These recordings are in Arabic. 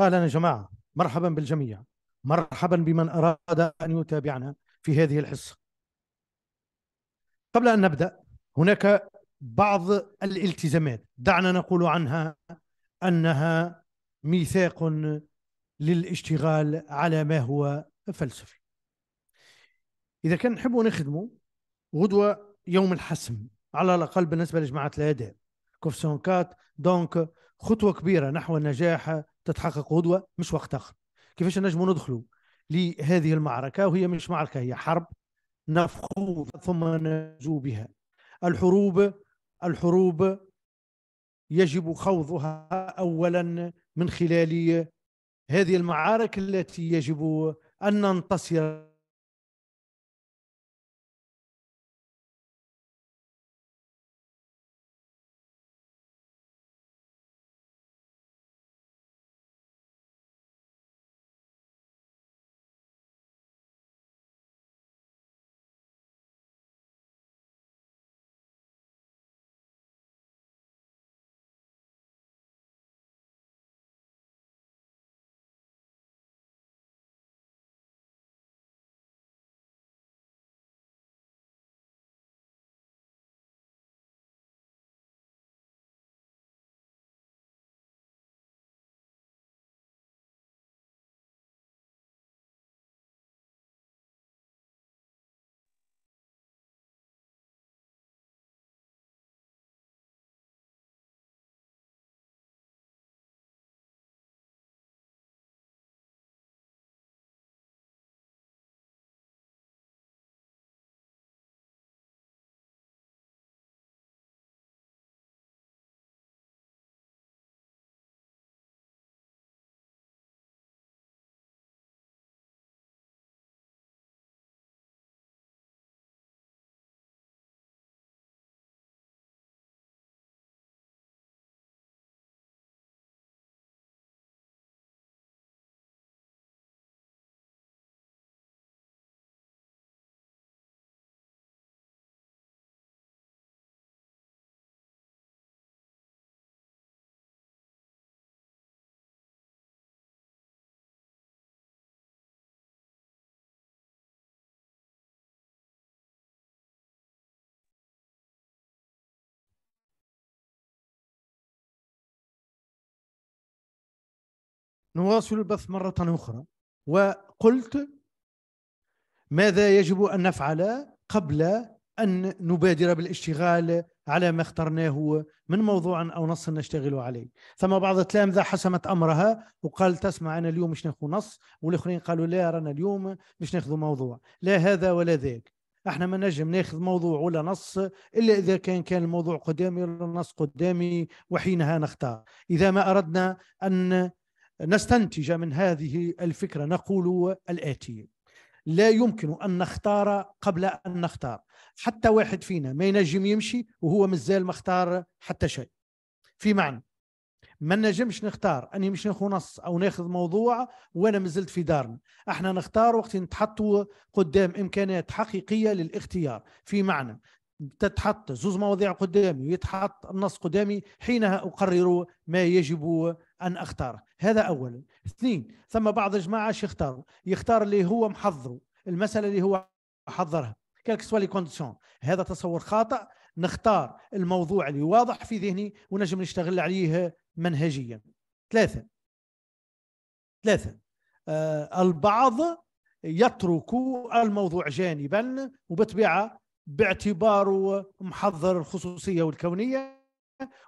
أهلا يا جماعة مرحبا بالجميع مرحبا بمن أراد أن يتابعنا في هذه الحصة قبل أن نبدأ هناك بعض الالتزامات دعنا نقول عنها أنها ميثاق للاشتغال على ما هو فلسفي إذا كان نحب نخدم غدوة يوم الحسم على الأقل بالنسبة لجماعة الأداء كات دونك خطوة كبيرة نحو النجاح تتحقق غدوه مش وقت اخر كيفاش نجموا ندخلوا لهذه المعركه وهي مش معركه هي حرب نفخو ثم نجو بها الحروب الحروب يجب خوضها اولا من خلال هذه المعارك التي يجب ان ننتصر نواصل البث مرة أخرى وقلت ماذا يجب أن نفعل قبل أن نبادر بالاشتغال على ما اخترناه من موضوع أو نص نشتغل عليه ثم بعض التلامذة حسمت أمرها وقال تسمع أنا اليوم مش ناخذ نص والآخرين قالوا لا رانا اليوم مش ناخذ موضوع لا هذا ولا ذاك احنا ما نجم ناخذ موضوع ولا نص الا اذا كان كان الموضوع قدامي ولا النص قدامي وحينها نختار اذا ما اردنا ان نستنتج من هذه الفكره نقول الاتي لا يمكن ان نختار قبل ان نختار حتى واحد فينا ما ينجم يمشي وهو مازال ما اختار حتى شيء في معنى ما نجمش نختار اني مش ناخذ نص او ناخذ موضوع وانا مازلت في دارنا احنا نختار وقت نتحطوا قدام امكانات حقيقيه للاختيار في معنى تتحط زوز مواضيع قدامي ويتحط النص قدامي حينها اقرر ما يجب ان اختاره هذا اولا اثنين ثم بعض الجماعه يختار يختار اللي هو محضره المساله اللي هو حضرها كلك سوا لي كونديسيون هذا تصور خاطئ نختار الموضوع اللي واضح في ذهني ونجم نشتغل عليه منهجيا ثلاثه ثلاثه آه البعض يترك الموضوع جانبا وبالطبيعه باعتباره محضر الخصوصيه والكونيه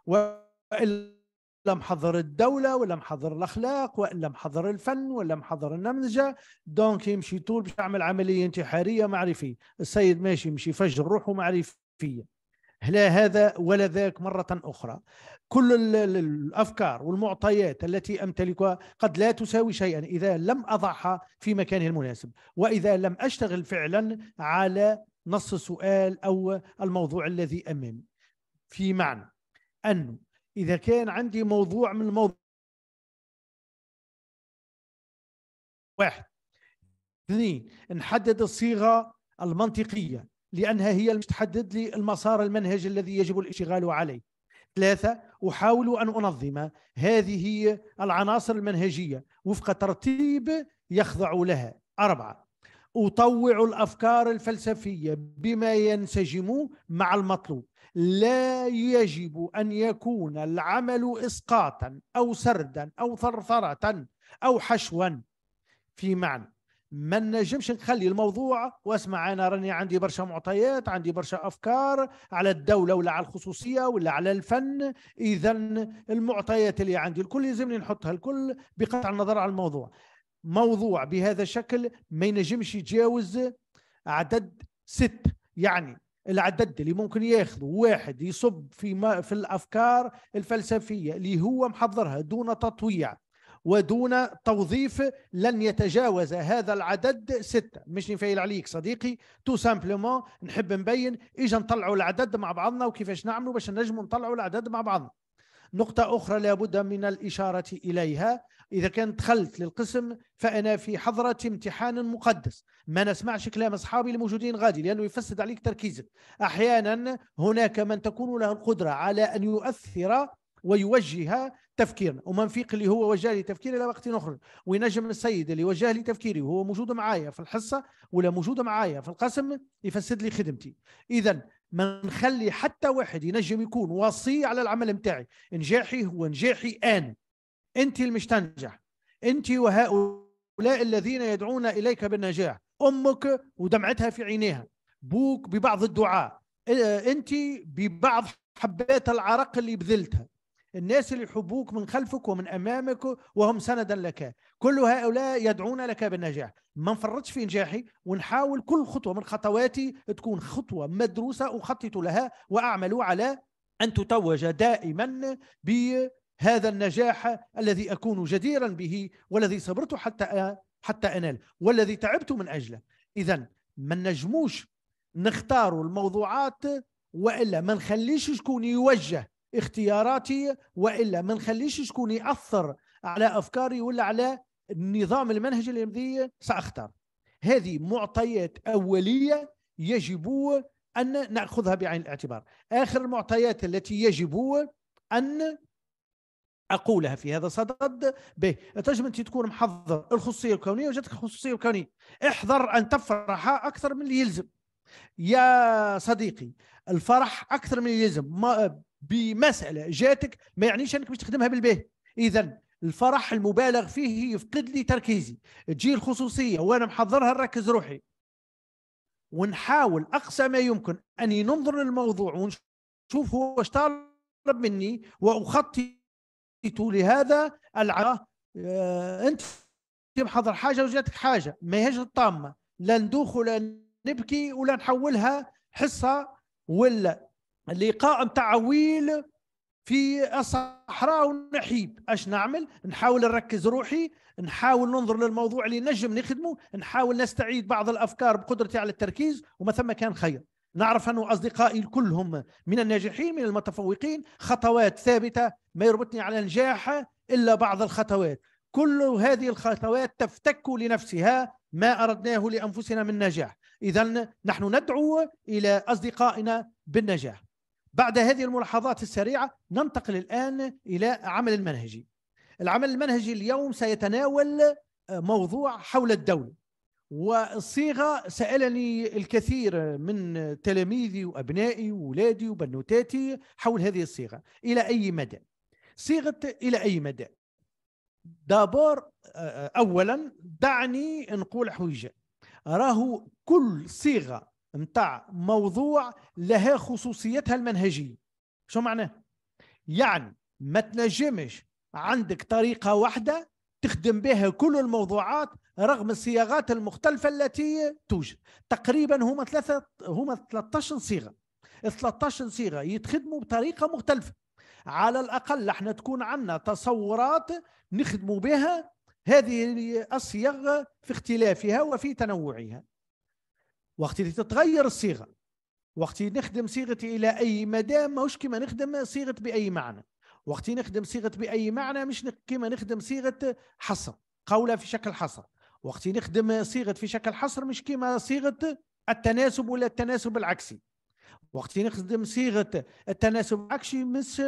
والا ولا محضر الدوله ولا محضر الاخلاق ولا محضر الفن ولا محضر النمذجه دونك يمشي طول باش يعمل عمليه انتحاريه معرفيه السيد ماشي يمشي يفجر روحه معرفيه لا هذا ولا ذاك مرة أخرى كل الأفكار والمعطيات التي أمتلكها قد لا تساوي شيئا إذا لم أضعها في مكانه المناسب وإذا لم أشتغل فعلا على نص السؤال أو الموضوع الذي أمامي في معنى أن إذا كان عندي موضوع من الموضوع واحد اثنين نحدد الصيغة المنطقية لأنها هي اللي تحدد لي المسار المنهج الذي يجب الاشتغال عليه ثلاثة أحاول أن أنظم هذه هي العناصر المنهجية وفق ترتيب يخضع لها أربعة أطوع الأفكار الفلسفية بما ينسجم مع المطلوب لا يجب أن يكون العمل إسقاطا أو سردا أو ثرثرة أو حشوا في معنى ما نجمش نخلي الموضوع واسمع انا راني عندي برشا معطيات عندي برشا افكار على الدوله ولا على الخصوصيه ولا على الفن اذا المعطيات اللي عندي الكل يلزمني نحطها الكل بقطع النظر على الموضوع موضوع بهذا الشكل ما ينجمش يتجاوز عدد ست يعني العدد اللي ممكن ياخذه واحد يصب في ما في الافكار الفلسفيه اللي هو محضرها دون تطويع ودون توظيف لن يتجاوز هذا العدد ستة مش نفايل عليك صديقي تو سامبلومون نحب نبين اجا نطلعوا العدد مع بعضنا وكيفاش نعملوا باش نجموا نطلعوا العدد مع بعضنا نقطة أخرى لابد من الإشارة إليها إذا كان دخلت للقسم فأنا في حضرة امتحان مقدس ما نسمعش كلام أصحابي الموجودين غادي لأنه يفسد عليك تركيزك أحيانا هناك من تكون له القدرة على أن يؤثر ويوجه تفكيرنا فيق اللي هو وجه لي تفكيري الى وقت اخر وينجم السيد اللي وجه لي تفكيري وهو موجود معايا في الحصه ولا موجود معايا في القسم يفسد لي خدمتي اذا ما نخلي حتى واحد ينجم يكون وصي على العمل متاعي نجاحي هو نجاحي انا انت مش تنجح انت وهؤلاء الذين يدعون اليك بالنجاح امك ودمعتها في عينيها بوك ببعض الدعاء آه، انت ببعض حبات العرق اللي بذلتها الناس اللي يحبوك من خلفك ومن امامك وهم سندا لك كل هؤلاء يدعون لك بالنجاح ما نفرطش في نجاحي ونحاول كل خطوه من خطواتي تكون خطوه مدروسه اخطط لها واعمل على ان تتوج دائما ب هذا النجاح الذي أكون جديرا به والذي صبرت حتى حتى أنال والذي تعبت من أجله إذا ما نجموش نختاروا الموضوعات وإلا ما نخليش شكون يوجه اختياراتي وإلا ما نخليش شكون يأثر على أفكاري ولا على النظام المنهج الذي سأختار هذه معطيات أولية يجب أن نأخذها بعين الاعتبار آخر المعطيات التي يجب أن اقولها في هذا الصدد به تجب انت تكون محضر الخصوصيه الكونيه وجدتك الخصوصيه الكونيه احذر ان تفرح اكثر من اللي يلزم يا صديقي الفرح اكثر من اللي يلزم ما بمساله جاتك ما يعنيش انك باش تخدمها بالبيه اذا الفرح المبالغ فيه يفقد لي تركيزي تجي الخصوصيه وانا محضرها نركز روحي ونحاول اقصى ما يمكن اني ننظر للموضوع ونشوف هو واش طالب مني واخطي لهذا العام آه، انت محضر حاجه وجاتك حاجه ماهيش الطامه لا ندوخ ولا نبكي ولا نحولها حصه ولا لقاء نتاع عويل في الصحراء ونحيب اش نعمل نحاول نركز روحي نحاول ننظر للموضوع اللي نجم نخدمه نحاول نستعيد بعض الافكار بقدرتي على التركيز وما ثم كان خير نعرف أن أصدقائي كلهم من الناجحين من المتفوقين خطوات ثابتة ما يربطني على النجاح إلا بعض الخطوات كل هذه الخطوات تفتك لنفسها ما أردناه لأنفسنا من نجاح إذا نحن ندعو إلى أصدقائنا بالنجاح بعد هذه الملاحظات السريعة ننتقل الآن إلى عمل المنهجي العمل المنهجي اليوم سيتناول موضوع حول الدولة والصيغه سالني الكثير من تلاميذي وابنائي واولادي وبنوتاتي حول هذه الصيغه الى اي مدى صيغه الى اي مدى دابور آه، اولا دعني نقول حويجه راهو كل صيغه نتاع موضوع لها خصوصيتها المنهجيه شو معناه يعني ما تنجمش عندك طريقه واحده تخدم بها كل الموضوعات رغم الصياغات المختلفة التي توجد تقريبا هما ثلاثة هما 13 صيغة 13 صيغة يتخدموا بطريقة مختلفة على الأقل احنا تكون عندنا تصورات نخدموا بها هذه الصيغ في اختلافها وفي تنوعها وقت اللي تتغير الصيغة وقت نخدم صيغة إلى أي مدى مش كما نخدم صيغة بأي معنى وقت نخدم صيغة بأي معنى مش كما نخدم صيغة حصر قولة في شكل حصر وقت نخدم صيغه في شكل حصر مش كيما صيغه التناسب ولا التناسب العكسي وقت نخدم صيغه التناسب العكسي مش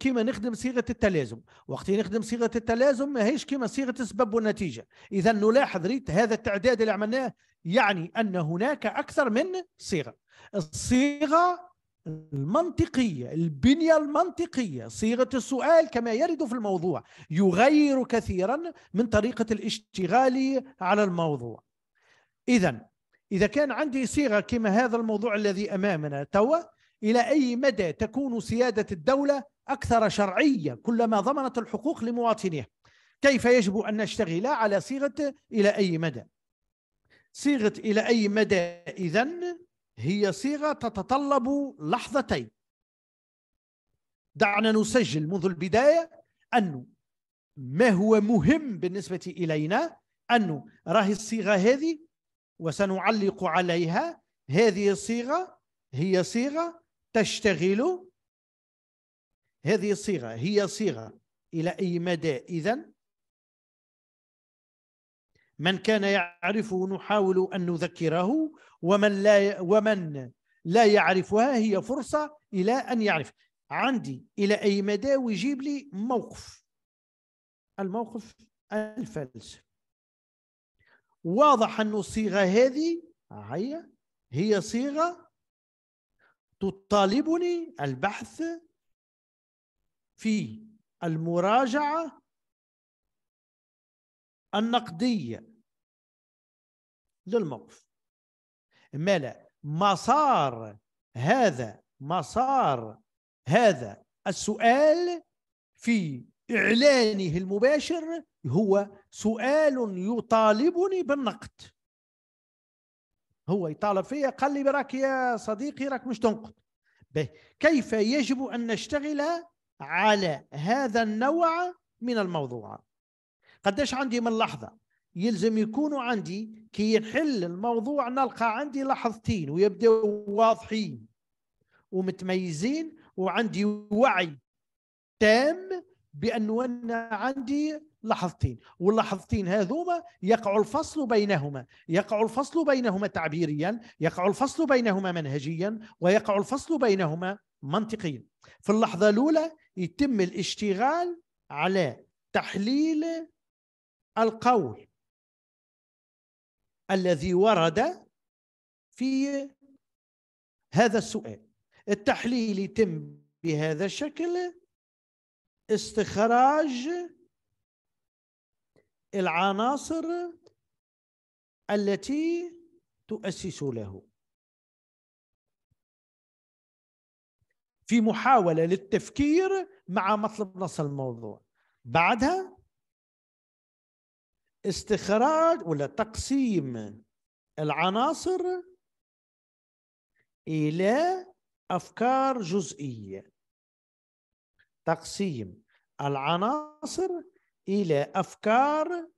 كيما نخدم صيغه التلازم وقت نخدم صيغه التلازم ماهيش كيما صيغه السبب والنتيجه اذا نلاحظ ريت هذا التعداد اللي عملناه يعني ان هناك اكثر من صيغه الصيغه المنطقية البنية المنطقية صيغة السؤال كما يرد في الموضوع يغير كثيرا من طريقة الاشتغال على الموضوع إذا إذا كان عندي صيغة كما هذا الموضوع الذي أمامنا توا إلى أي مدى تكون سيادة الدولة أكثر شرعية كلما ضمنت الحقوق لمواطنيها كيف يجب أن نشتغل على صيغة إلى أي مدى صيغة إلى أي مدى إذن هي صيغة تتطلب لحظتين دعنا نسجل منذ البداية أنه ما هو مهم بالنسبة إلينا أنه راهي الصيغة هذه وسنعلق عليها هذه الصيغة هي صيغة تشتغل هذه الصيغة هي صيغة إلى أي مدى إذن من كان يعرفه نحاول أن نذكره ومن لا ومن لا يعرفها هي فرصة إلى أن يعرف عندي إلى أي مدى ويجيب لي موقف الموقف الفلسفي واضح أن الصيغة هذه هي هي صيغة تطالبني البحث في المراجعة النقدية للموقف مالا مسار هذا مسار هذا السؤال في إعلانه المباشر هو سؤال يطالبني بالنقد هو يطالب فيا قال لي راك يا صديقي راك مش تنقد كيف يجب أن نشتغل على هذا النوع من الموضوع قداش عندي من لحظة يلزم يكون عندي كي يحل الموضوع نلقى عندي لحظتين ويبداوا واضحين ومتميزين وعندي وعي تام بانه انا عندي لحظتين واللحظتين هذوما يقع الفصل بينهما يقع الفصل بينهما تعبيريا يقع الفصل بينهما منهجيا ويقع الفصل بينهما منطقيا في اللحظة الأولى يتم الاشتغال على تحليل القول الذي ورد في هذا السؤال التحليل يتم بهذا الشكل استخراج العناصر التي تؤسس له في محاولة للتفكير مع مطلب نص الموضوع بعدها استخراج ولا تقسيم العناصر إلى أفكار جزئية تقسيم العناصر إلى أفكار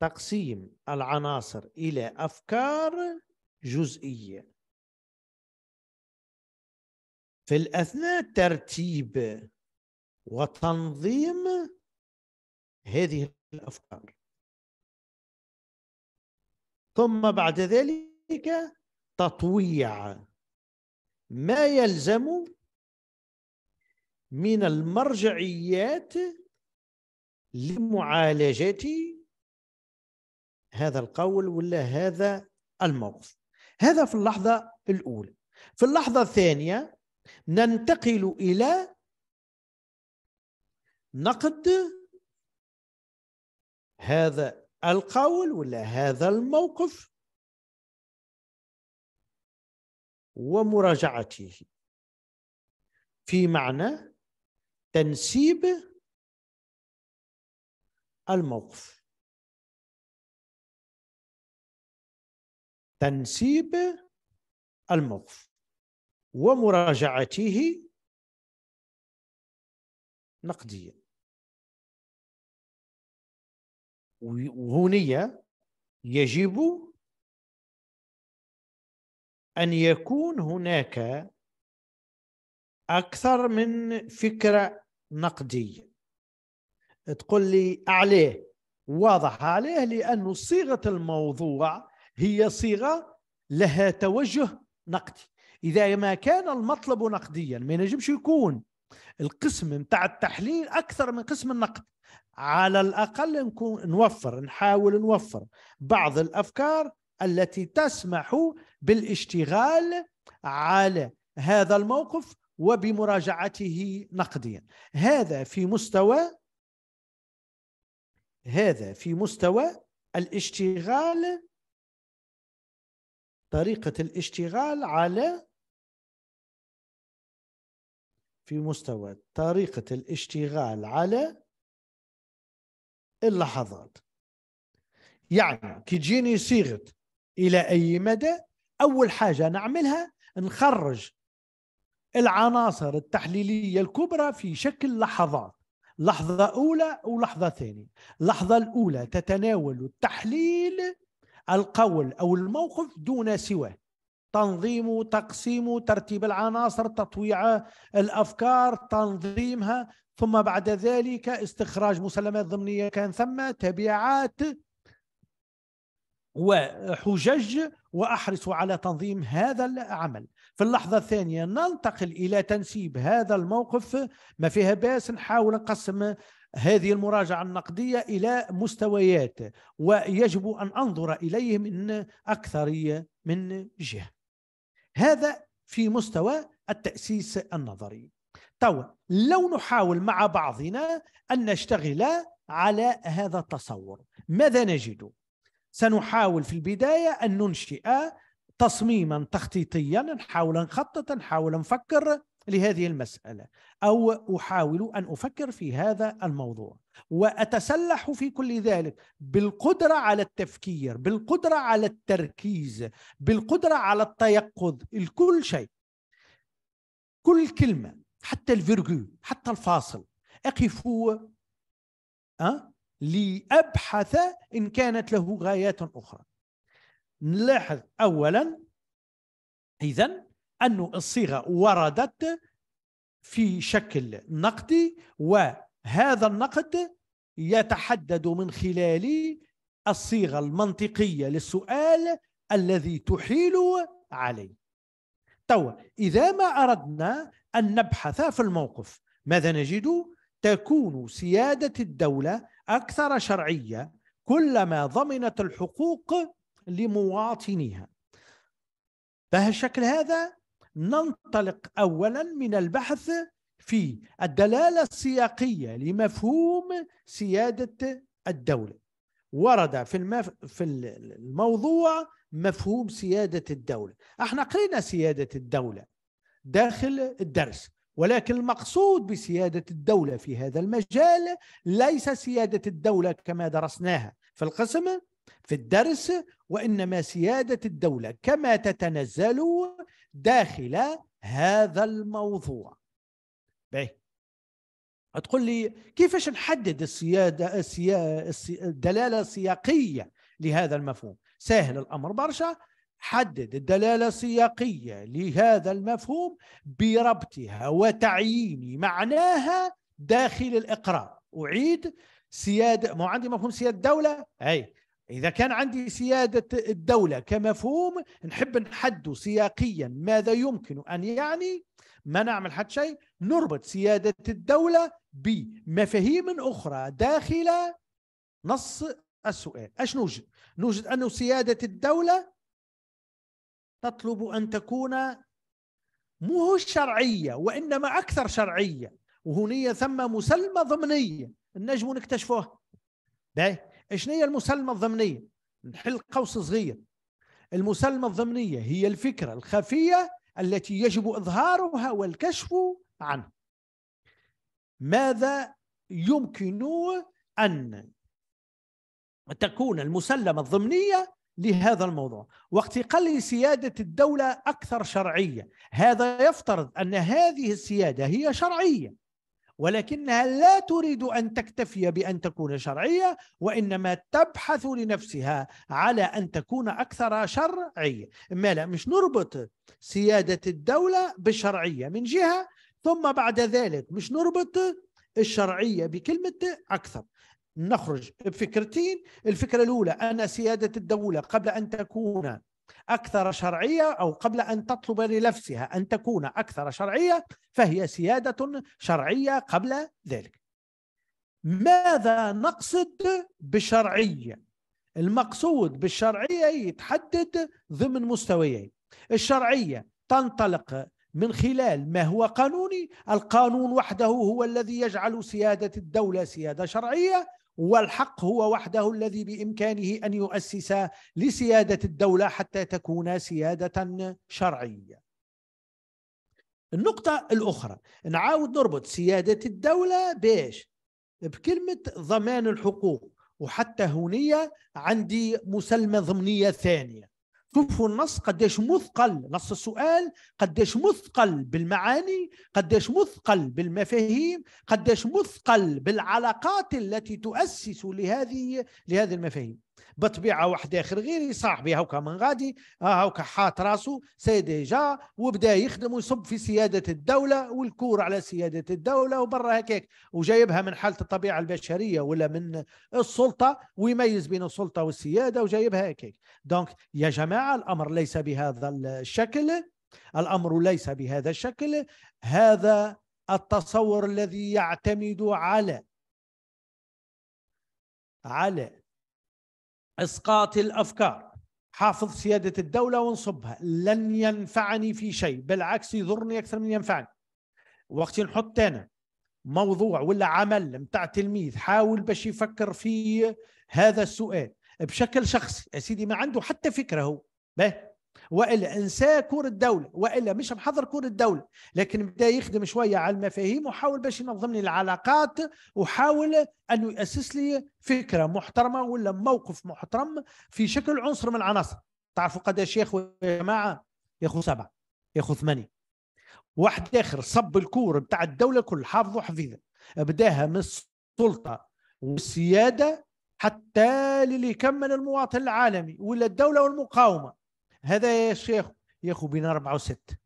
تقسيم العناصر إلى أفكار جزئية في الأثناء ترتيب وتنظيم هذه الأفكار ثم بعد ذلك تطويع ما يلزم من المرجعيات لمعالجة هذا القول ولا هذا الموقف هذا في اللحظة الأولى في اللحظة الثانية ننتقل إلى نقد هذا القول ولا هذا الموقف ومراجعته في معنى تنسيب الموقف تنسيب الموقف ومراجعته نقديا وهنية يجب أن يكون هناك أكثر من فكرة نقدية تقول لي عليه واضح عليه لأن صيغة الموضوع هي صيغة لها توجه نقدي إذا ما كان المطلب نقديا ما ينجمش يكون القسم نتاع التحليل أكثر من قسم النقد على الأقل نكون نوفر نحاول نوفر بعض الأفكار التي تسمح بالاشتغال على هذا الموقف وبمراجعته نقديا هذا في مستوى هذا في مستوى الاشتغال طريقة الاشتغال على في مستوى طريقة الاشتغال على اللحظات يعني كي تجيني صيغه الى اي مدى اول حاجه نعملها نخرج العناصر التحليليه الكبرى في شكل لحظات لحظه اولى ولحظه ثانيه اللحظه الاولى تتناول التحليل القول او الموقف دون سواه تنظيم تقسيم ترتيب العناصر تطويع الافكار تنظيمها ثم بعد ذلك استخراج مسلمات ضمنية كان ثم تبعات وحجج وأحرص على تنظيم هذا العمل في اللحظة الثانية ننتقل إلى تنسيب هذا الموقف ما فيها باس نحاول نقسم هذه المراجعة النقدية إلى مستويات ويجب أن أنظر إليه من أكثر من جهة هذا في مستوى التأسيس النظري تو لو نحاول مع بعضنا أن نشتغل على هذا التصور ماذا نجد؟ سنحاول في البداية أن ننشئ تصميما تخطيطيا نحاول نخطط نحاول نفكر لهذه المسألة أو أحاول أن أفكر في هذا الموضوع وأتسلح في كل ذلك بالقدرة على التفكير بالقدرة على التركيز بالقدرة على التيقظ الكل شيء كل كلمة حتى الفيرجو حتى الفاصل أقف أه؟ لأبحث إن كانت له غايات أخرى نلاحظ أولا إذا أن الصيغة وردت في شكل نقدي وهذا النقد يتحدد من خلال الصيغة المنطقية للسؤال الذي تحيل عليه توا إذا ما أردنا أن نبحث في الموقف ماذا نجد؟ تكون سيادة الدولة أكثر شرعية كلما ضمنت الحقوق لمواطنيها بهالشكل هذا ننطلق أولا من البحث في الدلالة السياقية لمفهوم سيادة الدولة ورد في, في الموضوع مفهوم سيادة الدولة احنا قرينا سيادة الدولة داخل الدرس ولكن المقصود بسيادة الدولة في هذا المجال ليس سيادة الدولة كما درسناها في القسم في الدرس وإنما سيادة الدولة كما تتنزل داخل هذا الموضوع بيه. تقول لي كيفاش نحدد السيادة الدلالة السياقية لهذا المفهوم سهل الأمر برشا حدد الدلالة السياقية لهذا المفهوم بربطها وتعيين معناها داخل الإقرار أعيد سيادة ما عندي مفهوم سيادة الدولة أي إذا كان عندي سيادة الدولة كمفهوم نحب نحدد سياقيا ماذا يمكن أن يعني ما نعمل حتى شيء نربط سيادة الدولة بمفاهيم أخرى داخل نص السؤال اش نوجد نوجد ان سياده الدوله تطلب ان تكون مو شرعيه وانما اكثر شرعيه وهنية ثم مسلمه ضمنيه النجم نكتشفوها باهي ايش هي المسلمه الضمنيه نحل قوس صغير المسلمه الضمنيه هي الفكره الخفيه التي يجب اظهارها والكشف عنها ماذا يمكن ان تكون المسلمة الضمنية لهذا الموضوع واقتقال سيادة الدولة أكثر شرعية هذا يفترض أن هذه السيادة هي شرعية ولكنها لا تريد أن تكتفي بأن تكون شرعية وإنما تبحث لنفسها على أن تكون أكثر شرعية ما لا مش نربط سيادة الدولة بالشرعية من جهة ثم بعد ذلك مش نربط الشرعية بكلمة أكثر نخرج بفكرتين الفكرة الأولى أن سيادة الدولة قبل أن تكون أكثر شرعية أو قبل أن تطلب لنفسها أن تكون أكثر شرعية فهي سيادة شرعية قبل ذلك ماذا نقصد بشرعية؟ المقصود بالشرعية يتحدد ضمن مستويين الشرعية تنطلق من خلال ما هو قانوني القانون وحده هو الذي يجعل سيادة الدولة سيادة شرعية والحق هو وحده الذي بامكانه ان يؤسس لسياده الدوله حتى تكون سياده شرعيه. النقطه الاخرى نعاود نربط سياده الدوله باش بكلمه ضمان الحقوق وحتى هنية عندي مسلمة ضمنية ثانية شوفوا النص قديش مثقل نص السؤال قديش مثقل بالمعاني قديش مثقل بالمفاهيم قديش مثقل بالعلاقات التي تؤسس لهذه لهذه المفاهيم بطبيعه واحد اخر غيري صاحبي هوكا من غادي آه، هاكا حاط راسه سي ديجا وبدا يخدم ويصب في سياده الدوله والكور على سياده الدوله وبرا هكاك وجايبها من حاله الطبيعه البشريه ولا من السلطه ويميز بين السلطه والسياده وجايبها هكاك دونك يا جماعه الامر ليس بهذا الشكل الامر ليس بهذا الشكل هذا التصور الذي يعتمد على على اسقاط الافكار حافظ سياده الدوله وانصبها لن ينفعني في شيء بالعكس يضرني اكثر من ينفعني وقت نحط انا موضوع ولا عمل متاع تلميذ حاول باش يفكر في هذا السؤال بشكل شخصي يا سيدي ما عنده حتى فكره هو به والا انساه كور الدوله والا مش محضر كور الدوله لكن بدا يخدم شويه على المفاهيم وحاول باش ينظم لي العلاقات وحاول انه ياسس لي فكره محترمه ولا موقف محترم في شكل عنصر من العناصر تعرفوا قداش ياخذ يا جماعه ياخذ سبعه ياخذ ثمانيه واحد اخر صب الكور بتاع الدوله كل حافظ وحفيظه بداها من السلطه والسياده حتى للي يكمل المواطن العالمي ولا الدوله والمقاومه هذا يا شيخ يا اخو بين اربعه وسته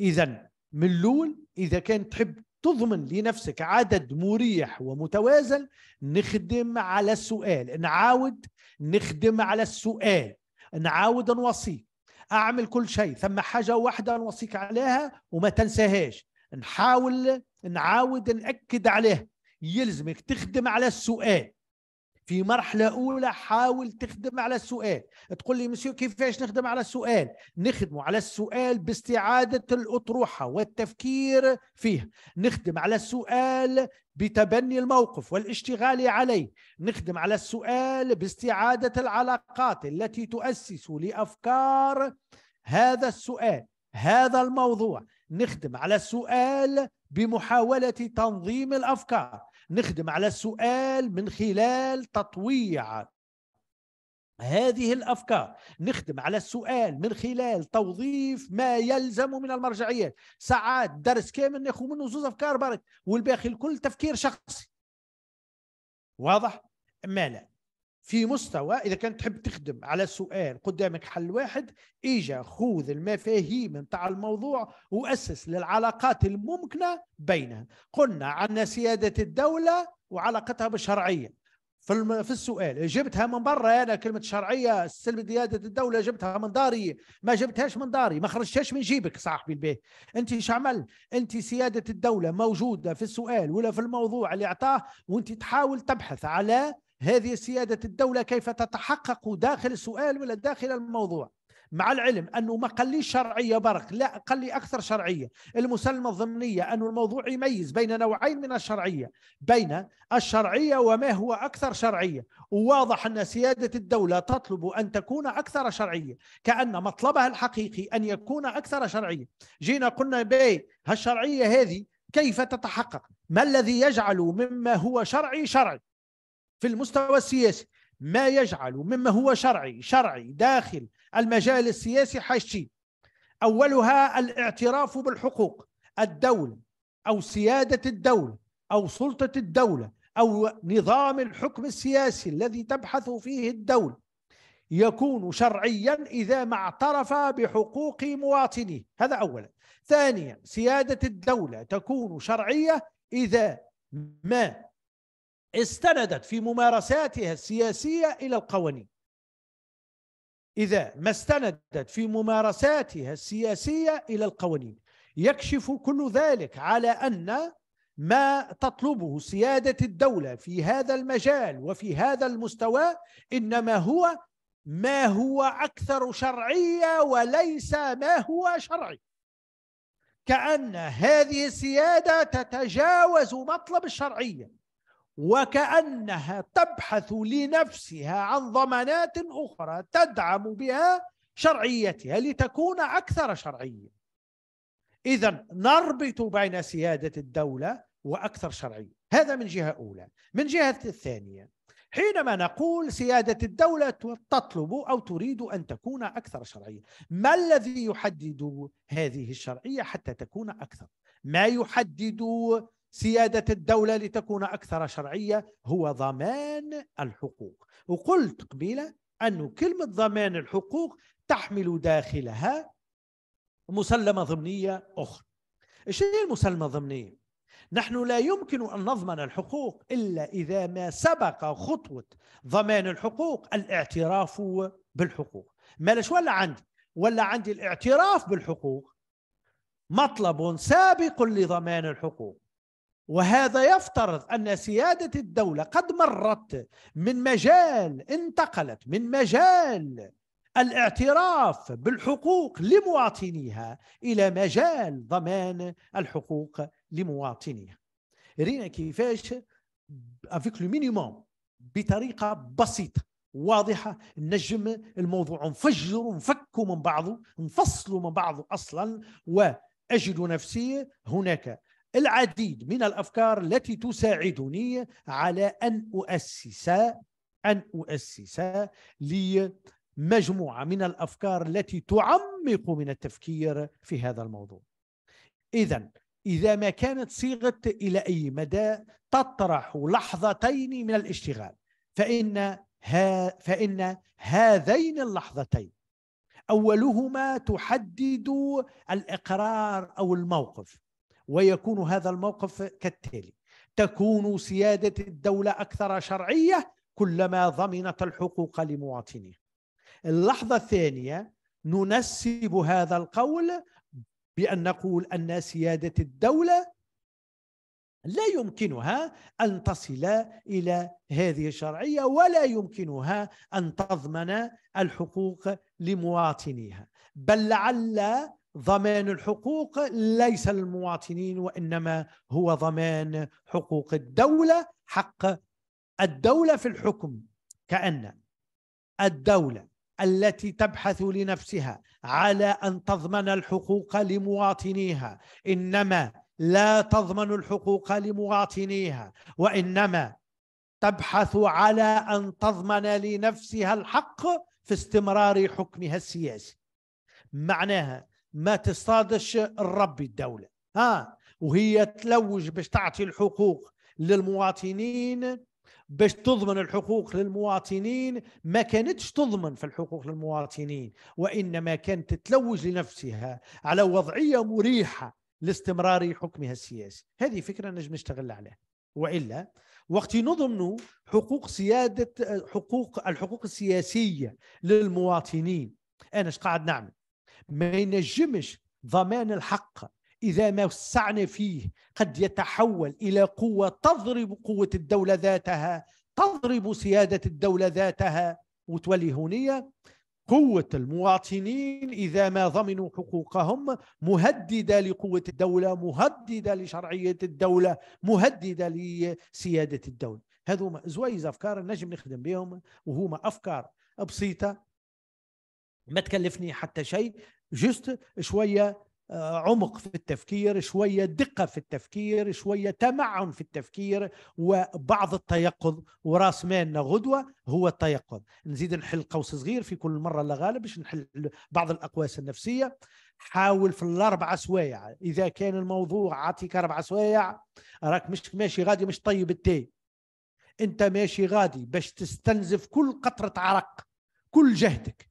اذا من الاول اذا كان تحب تضمن لنفسك عدد مريح ومتوازن نخدم على السؤال نعاود نخدم على السؤال نعاود نوصيك اعمل كل شيء ثم حاجه واحده نوصيك عليها وما تنساهاش نحاول نعاود ناكد عليها يلزمك تخدم على السؤال في مرحلة أولى حاول تخدم على السؤال تقول لي مسيو كيفاش نخدم على السؤال نخدم على السؤال باستعادة الأطروحة والتفكير فيه نخدم على السؤال بتبني الموقف والاشتغال عليه نخدم على السؤال باستعادة العلاقات التي تؤسس لأفكار هذا السؤال هذا الموضوع نخدم على السؤال بمحاولة تنظيم الأفكار نخدم على السؤال من خلال تطويع هذه الافكار نخدم على السؤال من خلال توظيف ما يلزم من المرجعيات ساعات درس كامل ناخذ منه زوز افكار برك والباقي الكل تفكير شخصي واضح ما لا في مستوى اذا كنت تحب تخدم على سؤال قدامك حل واحد اجا خذ المفاهيم نتاع الموضوع واسس للعلاقات الممكنه بينها قلنا عن سياده الدوله وعلاقتها بالشرعيه في في السؤال جبتها من برا انا كلمه شرعيه سلم قياده الدوله جبتها من داري ما جبتهاش من داري ما خرجتهاش من جيبك صاحبي البيت انت ايش عمل انت سياده الدوله موجوده في السؤال ولا في الموضوع اللي اعطاه وانت تحاول تبحث على هذه سيادة الدولة كيف تتحقق داخل السؤال ولا داخل الموضوع مع العلم أنه ما قليش شرعية برك لا قال لي أكثر شرعية المسلمة الضمنية أن الموضوع يميز بين نوعين من الشرعية بين الشرعية وما هو أكثر شرعية وواضح أن سيادة الدولة تطلب أن تكون أكثر شرعية كأن مطلبها الحقيقي أن يكون أكثر شرعية جينا قلنا بي هالشرعية هذه كيف تتحقق ما الذي يجعل مما هو شرعي شرعي في المستوى السياسي ما يجعل مما هو شرعي شرعي داخل المجال السياسي حاجتين أولها الاعتراف بالحقوق الدولة أو سيادة الدولة أو سلطة الدولة أو نظام الحكم السياسي الذي تبحث فيه الدولة يكون شرعيا إذا ما اعترف بحقوق مواطنيه هذا أولا ثانيا سيادة الدولة تكون شرعية إذا ما استندت في ممارساتها السياسية إلى القوانين إذا ما استندت في ممارساتها السياسية إلى القوانين يكشف كل ذلك على أن ما تطلبه سيادة الدولة في هذا المجال وفي هذا المستوى إنما هو ما هو أكثر شرعية وليس ما هو شرعي كأن هذه السيادة تتجاوز مطلب الشرعية وكأنها تبحث لنفسها عن ضمانات أخرى تدعم بها شرعيتها لتكون أكثر شرعية إذا نربط بين سيادة الدولة وأكثر شرعية هذا من جهة أولى من جهة الثانية حينما نقول سيادة الدولة تطلب أو تريد أن تكون أكثر شرعية ما الذي يحدد هذه الشرعية حتى تكون أكثر ما يحدد سيادة الدولة لتكون أكثر شرعية هو ضمان الحقوق وقلت قبيلة أن كلمة ضمان الحقوق تحمل داخلها مسلمة ضمنية أخرى الشيء هي المسلمة الضمنية؟ نحن لا يمكن أن نضمن الحقوق إلا إذا ما سبق خطوة ضمان الحقوق الاعتراف بالحقوق مالش ولا عندي ولا عندي الاعتراف بالحقوق مطلب سابق لضمان الحقوق وهذا يفترض أن سيادة الدولة قد مرت من مجال انتقلت من مجال الاعتراف بالحقوق لمواطنيها إلى مجال ضمان الحقوق لمواطنيها رينا كيفاش افيك لو مينيموم بطريقه بسيطه واضحه نجم الموضوع نفجروا نفكوا من بعضه نفصلوا من بعضه اصلا واجد نفسي هناك العديد من الافكار التي تساعدني على ان اسس ان اسس لي مجموعه من الافكار التي تعمق من التفكير في هذا الموضوع. اذا اذا ما كانت صيغه الى اي مدى تطرح لحظتين من الاشتغال فان ها فان هذين اللحظتين اولهما تحدد الاقرار او الموقف ويكون هذا الموقف كالتالي تكون سيادة الدولة أكثر شرعية كلما ضمنت الحقوق لمواطنيها اللحظة الثانية ننسب هذا القول بأن نقول أن سيادة الدولة لا يمكنها أن تصل إلى هذه الشرعية ولا يمكنها أن تضمن الحقوق لمواطنيها بل لعل ضمان الحقوق ليس للمواطنين وانما هو ضمان حقوق الدوله حق الدوله في الحكم كان الدوله التي تبحث لنفسها على ان تضمن الحقوق لمواطنيها انما لا تضمن الحقوق لمواطنيها وانما تبحث على ان تضمن لنفسها الحق في استمرار حكمها السياسي معناها ما تصطادش الرب الدولة ها وهي تلوج باش تعطي الحقوق للمواطنين باش تضمن الحقوق للمواطنين ما كانتش تضمن في الحقوق للمواطنين وإنما كانت تلوج لنفسها على وضعية مريحة لاستمرار حكمها السياسي هذه فكرة نجم نشتغل عليها وإلا وقت نضمن حقوق سيادة حقوق الحقوق السياسية للمواطنين أنا قاعد نعمل ما ينجمش ضمان الحق إذا ما وسعنا فيه قد يتحول إلى قوة تضرب قوة الدولة ذاتها تضرب سيادة الدولة ذاتها وتولي هونية قوة المواطنين إذا ما ضمنوا حقوقهم مهددة لقوة الدولة مهددة لشرعية الدولة مهددة لسيادة الدولة هذو زويز أفكار نجم نخدم بهم وهما أفكار بسيطة ما تكلفني حتى شيء جست شويه آه، عمق في التفكير شويه دقه في التفكير شويه تمعن في التفكير وبعض التيقظ وراس مالنا غدوه هو التيقظ نزيد نحل قوس صغير في كل مره لا غالب باش نحل بعض الاقواس النفسيه حاول في الاربع سوايع اذا كان الموضوع عطيك اربع سوايع راك مش ماشي غادي مش طيب التاي انت ماشي غادي باش تستنزف كل قطره عرق كل جهدك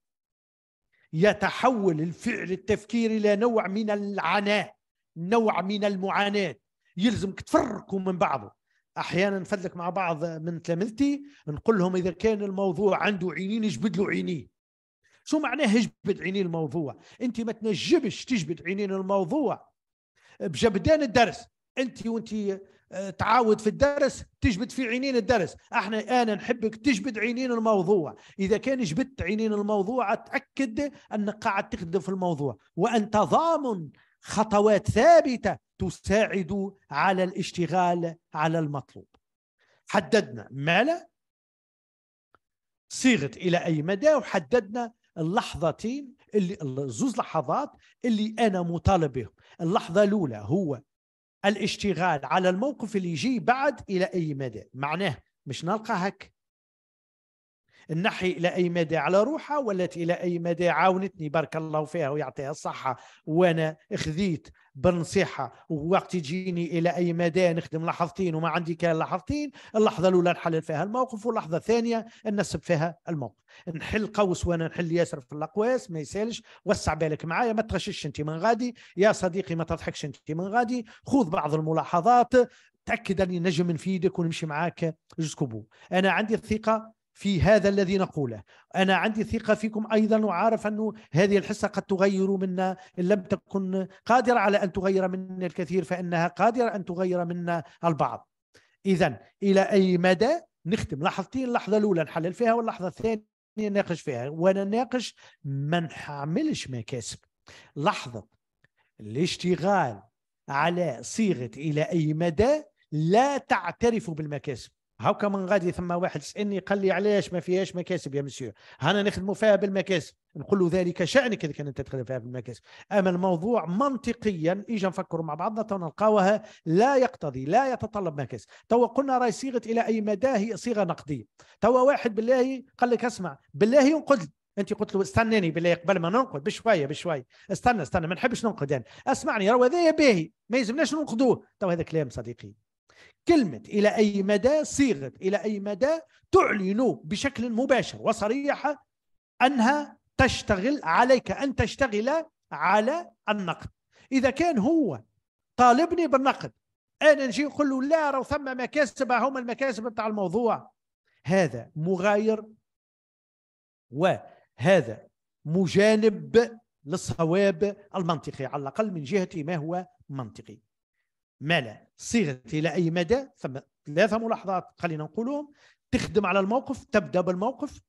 يتحول الفعل التفكيري الى نوع من العناء نوع من المعاناه يلزمك تفرقوا من بعضه احيانا نفدلك مع بعض من تلامذتي نقول لهم اذا كان الموضوع عنده عينين يجبد له عينيه شو معناه يجبد عينين الموضوع انت ما تنجبش تجبد عينين الموضوع بجبدان الدرس انت وانت آه، تعاود في الدرس تجبد في عينين الدرس احنا انا نحبك تجبد عينين الموضوع اذا كان جبدت عينين الموضوع تاكد انك قاعد تخدم في الموضوع وانت ضامن خطوات ثابته تساعد على الاشتغال على المطلوب حددنا لا صيغه الى اي مدى وحددنا اللحظتين اللي زوز لحظات اللي انا مطالب بهم اللحظه الاولى هو الاشتغال على الموقف اللي يجي بعد الى اي مدى معناه مش نلقى هك النحي الى اي مدى على روحها والتي الى اي مدى عاونتني بارك الله فيها ويعطيها الصحه وانا اخذيت بالنصيحه ووقت يجيني الى اي مدى نخدم لحظتين وما عندي كان لحظتين اللحظه الاولى نحلل فيها الموقف واللحظه الثانيه نسب فيها الموقف نحل قوس وانا نحل ياسر في الاقواس ما يسالش وسع بالك معايا ما تغشش انت من غادي يا صديقي ما تضحكش انت من غادي خذ بعض الملاحظات تاكد اني نجم نفيدك ونمشي معاك جوسكو انا عندي الثقه في هذا الذي نقوله أنا عندي ثقة فيكم أيضا وعارف أنه هذه الحصة قد تغير منا إن لم تكن قادرة على أن تغير منا الكثير فإنها قادرة أن تغير منا البعض إذا إلى أي مدى نختم لاحظتي اللحظة الأولى نحلل فيها واللحظة الثانية نناقش فيها وأنا ناقش ما نعملش مكاسب لحظة الاشتغال على صيغة إلى أي مدى لا تعترف بالمكاسب هاكا من غادي ثم واحد سالني قال لي علاش ما فيهاش مكاسب يا مسيو هانا نخدموا فيها بالمكاسب نقول له ذلك شانك اذا كان انت تخدم فيها بالمكاسب اما الموضوع منطقيا اجا نفكروا مع بعضنا تو نلقاوها لا يقتضي لا يتطلب مكاسب تو قلنا راي صيغه الى اي مدى هي صيغه نقديه تو واحد بالله قال لك اسمع بالله ينقد انت قلت له استناني بالله قبل ما ننقد بشويه بشويه استنى استنى ما نحبش ننقد يعني اسمعني راهو هذايا باهي ما يلزمناش ننقدوه تو هذا كلام صديقي كلمة إلى أي مدى صيغة إلى أي مدى تعلن بشكل مباشر وصريح أنها تشتغل عليك أن تشتغل على النقد إذا كان هو طالبني بالنقد أنا نجي نقول له لا راه ثم مكاسب هما المكاسب بتاع الموضوع هذا مغاير وهذا مجانب للصواب المنطقي على الأقل من جهة ما هو منطقي ملا صيغه الى اي مدى ثم ثلاثه ملاحظات خلينا نقولهم تخدم على الموقف تبدا بالموقف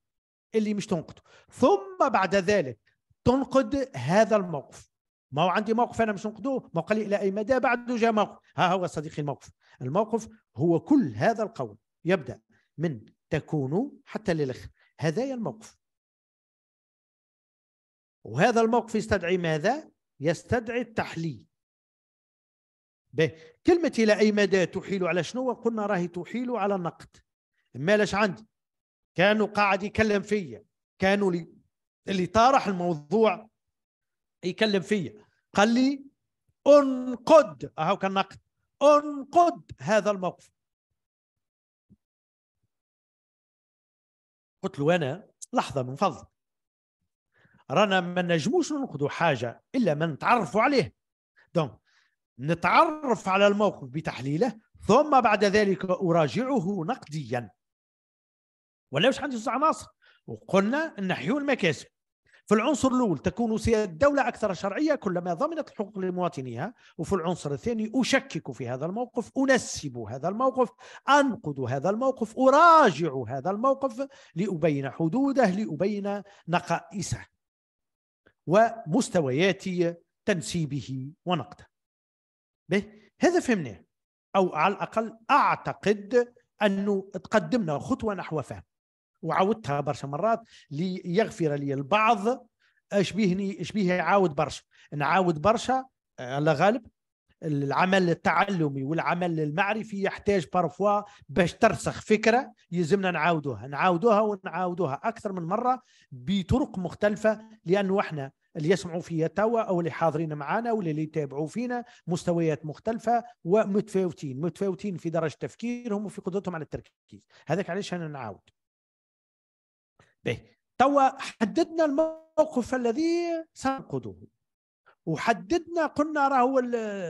اللي مش تنقده ثم بعد ذلك تنقد هذا الموقف ما هو عندي موقف انا مش انقده ما قال الى اي مدى بعده جاء موقف ها هو صديقي الموقف الموقف هو كل هذا القول يبدا من تكون حتى للاخر هذايا الموقف وهذا الموقف يستدعي ماذا يستدعي التحليل به كلمة إلى أي مدى تحيل على شنو قلنا راهي تحيل على النقد ما لاش عندي كانوا قاعد يكلم فيا كانوا لي اللي طارح الموضوع يكلم فيا قال لي انقد اهو كان نقد انقد هذا الموقف قلت له انا لحظه من فضلك رانا ما نجموش ننقدوا حاجه الا ما نتعرفوا عليه دونك نتعرف على الموقف بتحليله ثم بعد ذلك أراجعه نقديا ولا واش عندي عناصر وقلنا نحيو المكاسب في العنصر الأول تكون سيادة الدولة أكثر شرعية كلما ضمنت الحقوق لمواطنيها وفي العنصر الثاني أشكك في هذا الموقف أنسب هذا الموقف أنقد هذا الموقف أراجع هذا الموقف لأبين حدوده لأبين نقائصه ومستويات تنسيبه ونقده به هذا فهمناه او على الاقل اعتقد انه تقدمنا خطوه نحو فهم وعاودتها برشا مرات ليغفر لي البعض اشبيهني اشبيه يعاود برشا نعاود برشا آه، على غالب العمل التعلمي والعمل المعرفي يحتاج بارفوا باش ترسخ فكره يلزمنا نعاودوها نعاودوها ونعاودوها اكثر من مره بطرق مختلفه لانه احنا اللي يسمعوا فيها توا او اللي حاضرين معنا ولا اللي يتابعوا فينا مستويات مختلفه ومتفاوتين متفاوتين في درجه تفكيرهم وفي قدرتهم على التركيز هذاك علاش انا نعاود به توا حددنا الموقف الذي سنقوده وحددنا قلنا راهو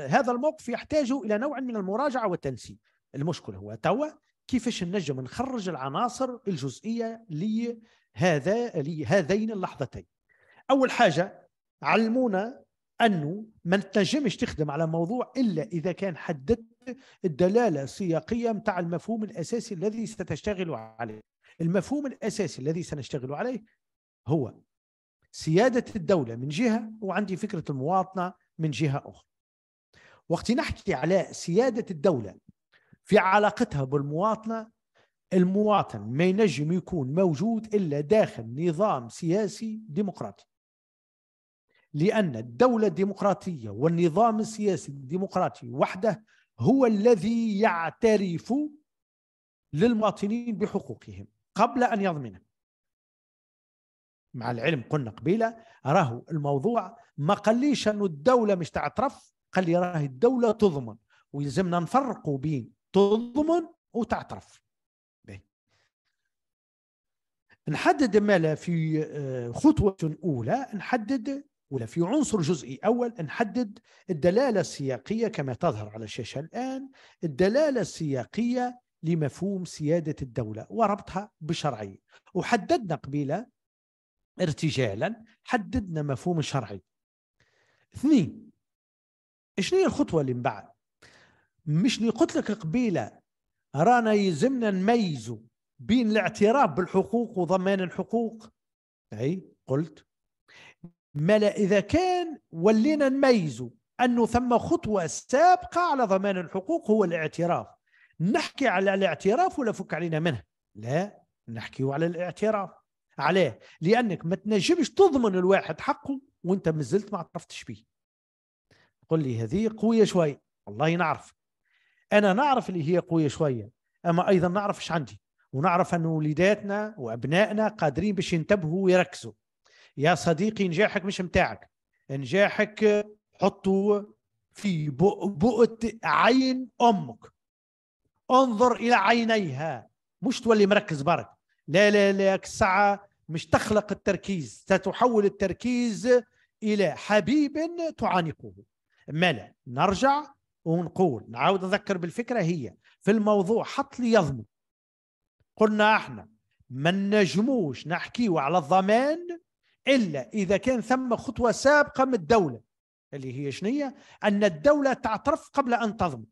هذا الموقف يحتاج الى نوع من المراجعه والتنسيق المشكل هو توا كيفاش نجم نخرج العناصر الجزئيه لهذا لهذين اللحظتين اول حاجه علمونا انه ما تنجمش تخدم على موضوع الا اذا كان حددت الدلاله السياقيه متاع المفهوم الاساسي الذي ستشتغل عليه المفهوم الاساسي الذي سنشتغل عليه هو سياده الدوله من جهه وعندي فكره المواطنه من جهه اخرى وقت نحكي على سياده الدوله في علاقتها بالمواطنه المواطن ما ينجم يكون موجود الا داخل نظام سياسي ديمقراطي لأن الدولة الديمقراطية والنظام السياسي الديمقراطي وحده هو الذي يعترف للمواطنين بحقوقهم قبل أن يضمنه مع العلم قلنا قبيله راهو الموضوع ما قاليش أن الدوله مش تعترف قال لي راهي الدوله تضمن ويلزمنا نفرقوا بين تضمن وتعترف نحدد مالا في آه، خطوة أولى نحدد ولا في عنصر جزئي أول نحدد الدلالة السياقية كما تظهر على الشاشة الآن الدلالة السياقية لمفهوم سيادة الدولة وربطها بشرعية وحددنا قبيلة ارتجالا حددنا مفهوم شرعي اثنين شنو هي الخطوة اللي من بعد مش قلت لك قبيلة رانا يلزمنا نميزوا بين الاعتراف بالحقوق وضمان الحقوق أي قلت لا إذا كان ولينا نميزوا أنه ثم خطوة سابقة على ضمان الحقوق هو الاعتراف نحكي على الاعتراف ولا فك علينا منه لا نحكي على الاعتراف عليه لأنك ما تنجمش تضمن الواحد حقه وانت مازلت ما اعترفتش به قل لي هذه قوية شوي والله نعرف أنا نعرف اللي هي قوية شوية أما أيضا نعرف ايش عندي ونعرف أن وليداتنا وأبنائنا قادرين باش ينتبهوا ويركزوا يا صديقي نجاحك مش متاعك نجاحك حطه في بؤة عين أمك انظر إلى عينيها مش تولي مركز برك لا لا لا الساعة مش تخلق التركيز ستحول التركيز إلى حبيب تعانقه ملا نرجع ونقول نعاود نذكر بالفكرة هي في الموضوع حط لي يضمن قلنا احنا ما نجموش نحكيو على الضمان إلا إذا كان ثم خطوة سابقة من الدولة اللي هي شنية أن الدولة تعترف قبل أن تضمن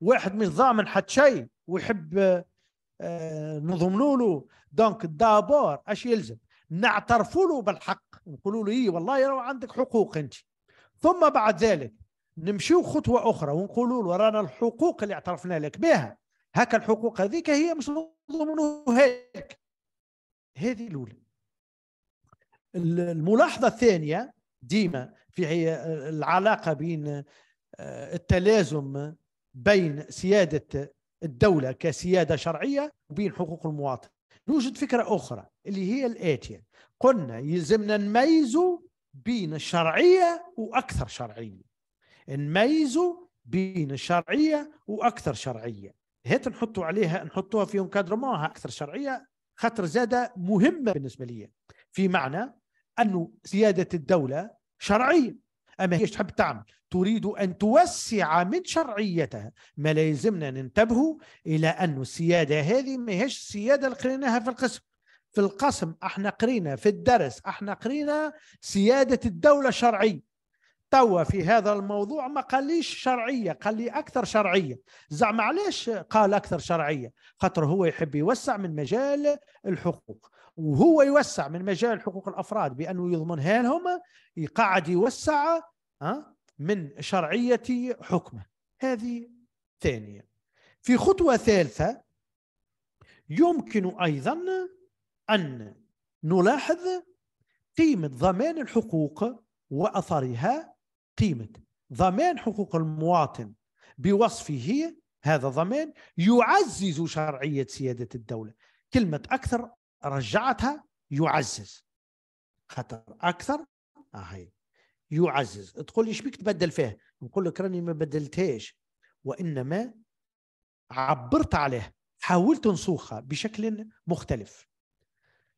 واحد مش ضامن حتى شيء ويحب آه، آه، نضمن له دونك دابور اش يلزم نعترفوا له بالحق نقولوا له اي والله راه عندك حقوق انت ثم بعد ذلك نمشيو خطوه اخرى ونقولوا له رانا الحقوق اللي اعترفنا لك بها هكا الحقوق هذيك هي مش نضمنوها لك هذه الاولى الملاحظة الثانية ديما في العلاقة بين آه، التلازم بين سيادة الدولة كسيادة شرعية وبين حقوق المواطن نوجد فكرة أخرى اللي هي الآتية قلنا يلزمنا نميزوا بين الشرعية وأكثر شرعية نميزوا بين الشرعية وأكثر شرعية هات نحطوا عليها نحطوها في انكادرمونها أكثر شرعية خاطر زادة مهمة بالنسبة لي في معنى أن سيادة الدولة شرعية أما هي تحب تعمل تريد أن توسع من شرعيتها ما لا يلزمنا ننتبه إلى أن السيادة هذه ما هيش السيادة اللي قريناها في القسم في القسم احنا قرينا في الدرس احنا قرينا سيادة الدولة شرعية توا في هذا الموضوع ما قاليش شرعية قال لي أكثر شرعية زعما علاش قال أكثر شرعية خاطر هو يحب يوسع من مجال الحقوق وهو يوسع من مجال حقوق الافراد بانه يضمنها لهم يقعد يوسع من شرعيه حكمه هذه ثانيه في خطوه ثالثه يمكن ايضا ان نلاحظ قيمه ضمان الحقوق واثرها قيمه ضمان حقوق المواطن بوصفه هذا ضمان يعزز شرعيه سياده الدوله كلمه اكثر رجعتها يعزز خطر اكثر اهي يعزز تقول لي شبيك تبدل فيه نقول لك راني ما بدلتهاش وانما عبرت عليه حاولت نسوخها بشكل مختلف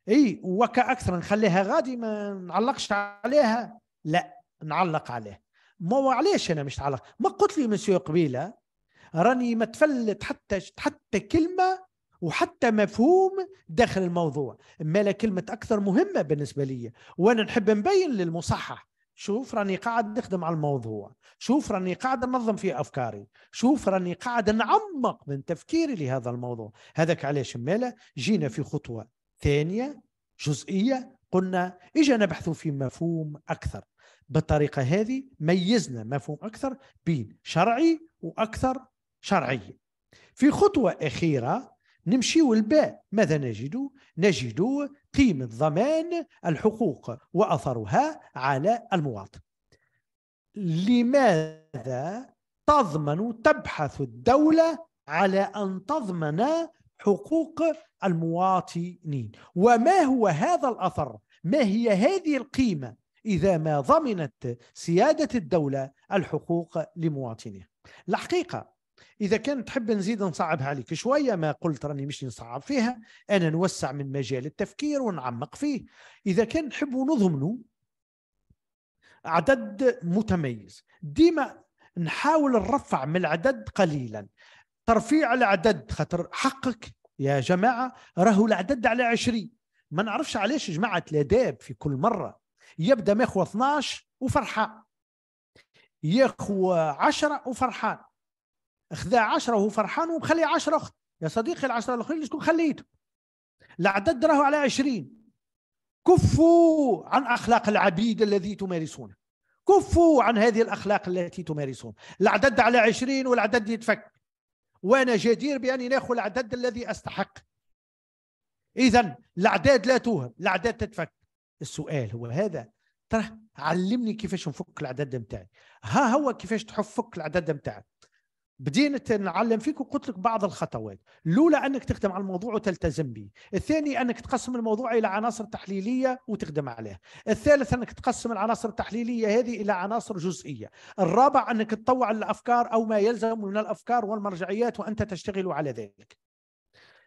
اي اكثر نخليها غادي ما نعلقش عليها لا نعلق عليه ما علاش انا مش تعلق ما قلت لي مسيو قبيله راني ما تفلت حتى حتى كلمه وحتى مفهوم داخل الموضوع مالا كلمة أكثر مهمة بالنسبة لي وأنا نحب نبين للمصحح شوف راني قاعد نخدم على الموضوع شوف راني قاعد ننظم في أفكاري شوف راني قاعد نعمق من تفكيري لهذا الموضوع هذاك علاش مالا جينا في خطوة ثانية جزئية قلنا إجا نبحث في مفهوم أكثر بالطريقة هذه ميزنا مفهوم أكثر بين شرعي وأكثر شرعية في خطوة أخيرة نمشيو الباء ماذا نجد؟ نجد قيمة ضمان الحقوق وأثرها على المواطن لماذا تضمن تبحث الدولة على أن تضمن حقوق المواطنين وما هو هذا الأثر؟ ما هي هذه القيمة إذا ما ضمنت سيادة الدولة الحقوق لمواطنيها الحقيقة اذا كان تحب نزيد نصعبها عليك شويه ما قلت راني مش نصعب فيها انا نوسع من مجال التفكير ونعمق فيه اذا كان نحب نضمنوا عدد متميز ديما نحاول نرفع من العدد قليلا ترفيع العدد خاطر حقك يا جماعه راهو العدد على 20 ما نعرفش علاش جماعه الاداب في كل مره يبدا ماخو 12 وفرحان ياخو 10 وفرحان خذا عشرة وهو فرحان ومخلي عشرة أخت يا صديقي العشرة الأخرين شكون خليتهم العدد راهو على عشرين كفوا عن أخلاق العبيد الذي تمارسونه كفوا عن هذه الأخلاق التي تمارسون العدد على عشرين والعدد يتفك وأنا جدير بأني ناخذ العدد الذي أستحق إذا الأعداد لا توهم الأعداد تتفك السؤال هو هذا ترى علمني كيفاش نفك العدد نتاعي ها هو كيفاش تحفك فك العدد نتاعك بدينا نعلم فيك وقلت لك بعض الخطوات الاولى انك تخدم على الموضوع وتلتزم به الثاني انك تقسم الموضوع الى عناصر تحليليه وتخدم عليه الثالث انك تقسم العناصر التحليليه هذه الى عناصر جزئيه الرابع انك تطوع الافكار او ما يلزم من الافكار والمرجعيات وانت تشتغل على ذلك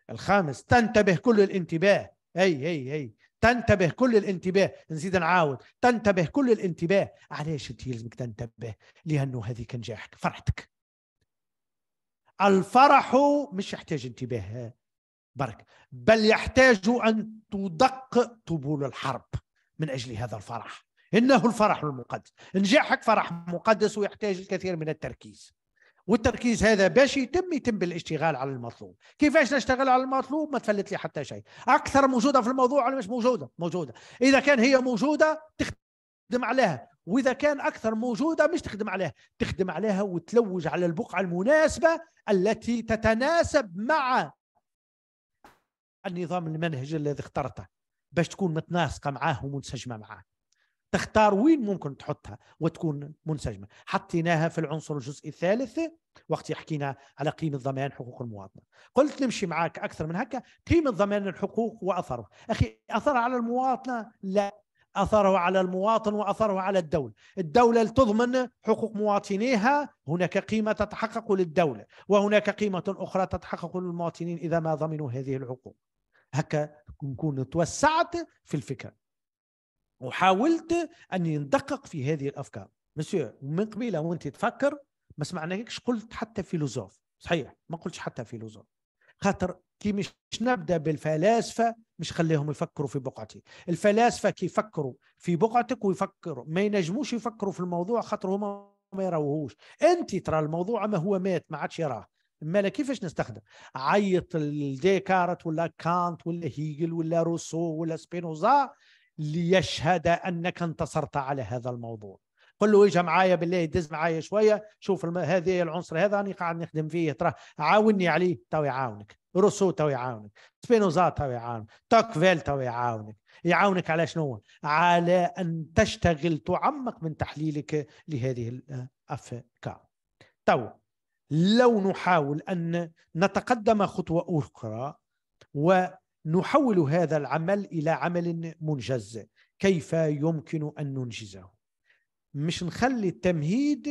الخامس تنتبه كل الانتباه اي اي اي تنتبه كل الانتباه نزيد نعاود تنتبه كل الانتباه علاش انت لازمك تنتبه لانه هذيك نجاحك فرحتك الفرح مش يحتاج انتباه برك بل يحتاج أن تدق طبول الحرب من أجل هذا الفرح إنه الفرح المقدس نجاحك فرح مقدس ويحتاج الكثير من التركيز والتركيز هذا باش يتم يتم بالاشتغال على المطلوب كيفاش نشتغل على المطلوب ما تفلت لي حتى شيء أكثر موجودة في الموضوع ولا مش موجودة موجودة إذا كان هي موجودة تخدم عليها واذا كان اكثر موجوده مش تخدم عليها تخدم عليها وتلوج على البقعه المناسبه التي تتناسب مع النظام المنهجي الذي اخترته باش تكون متناسقه معاه ومنسجمه معاه تختار وين ممكن تحطها وتكون منسجمه حطيناها في العنصر الجزء الثالث وقت حكينا على قيمه ضمان حقوق المواطنه قلت نمشي معك اكثر من هكا قيمه ضمان الحقوق واثره اخي اثرها على المواطنه لا اثره على المواطن واثره على الدوله، الدوله تضمن حقوق مواطنيها هناك قيمه تتحقق للدوله وهناك قيمه اخرى تتحقق للمواطنين اذا ما ضمنوا هذه الحقوق. هكا نكون توسعت في الفكر. وحاولت اني ندقق في هذه الافكار. مسيو من قبيله وانت تفكر ما سمعناكش قلت حتى فيلوزوف، صحيح ما قلتش حتى فيلوزوف. خاطر كي مش نبدا بالفلاسفه مش خليهم يفكروا في بقعتي الفلاسفه كيفكروا في بقعتك ويفكروا ما ينجموش يفكروا في الموضوع خاطر هما ما يروهوش انت ترى الموضوع ما هو مات ما عادش يراه مالا كيفاش نستخدم عيط ديكارت ولا كانت ولا هيجل ولا روسو ولا سبينوزا ليشهد انك انتصرت على هذا الموضوع قول له اجا معايا بالله دز معايا شويه شوف هذه العنصر هذا راني قاعد نخدم فيه ترى عاوني عليه تو يعاونك روسو تو يعاونك سبينوزا تو يعاونك توكفيل تو يعاونك يعاونك على شنو على ان تشتغل تعمق من تحليلك لهذه الافكار تو لو نحاول ان نتقدم خطوه اخرى ونحول هذا العمل الى عمل منجز كيف يمكن ان ننجزه مش نخلي التمهيد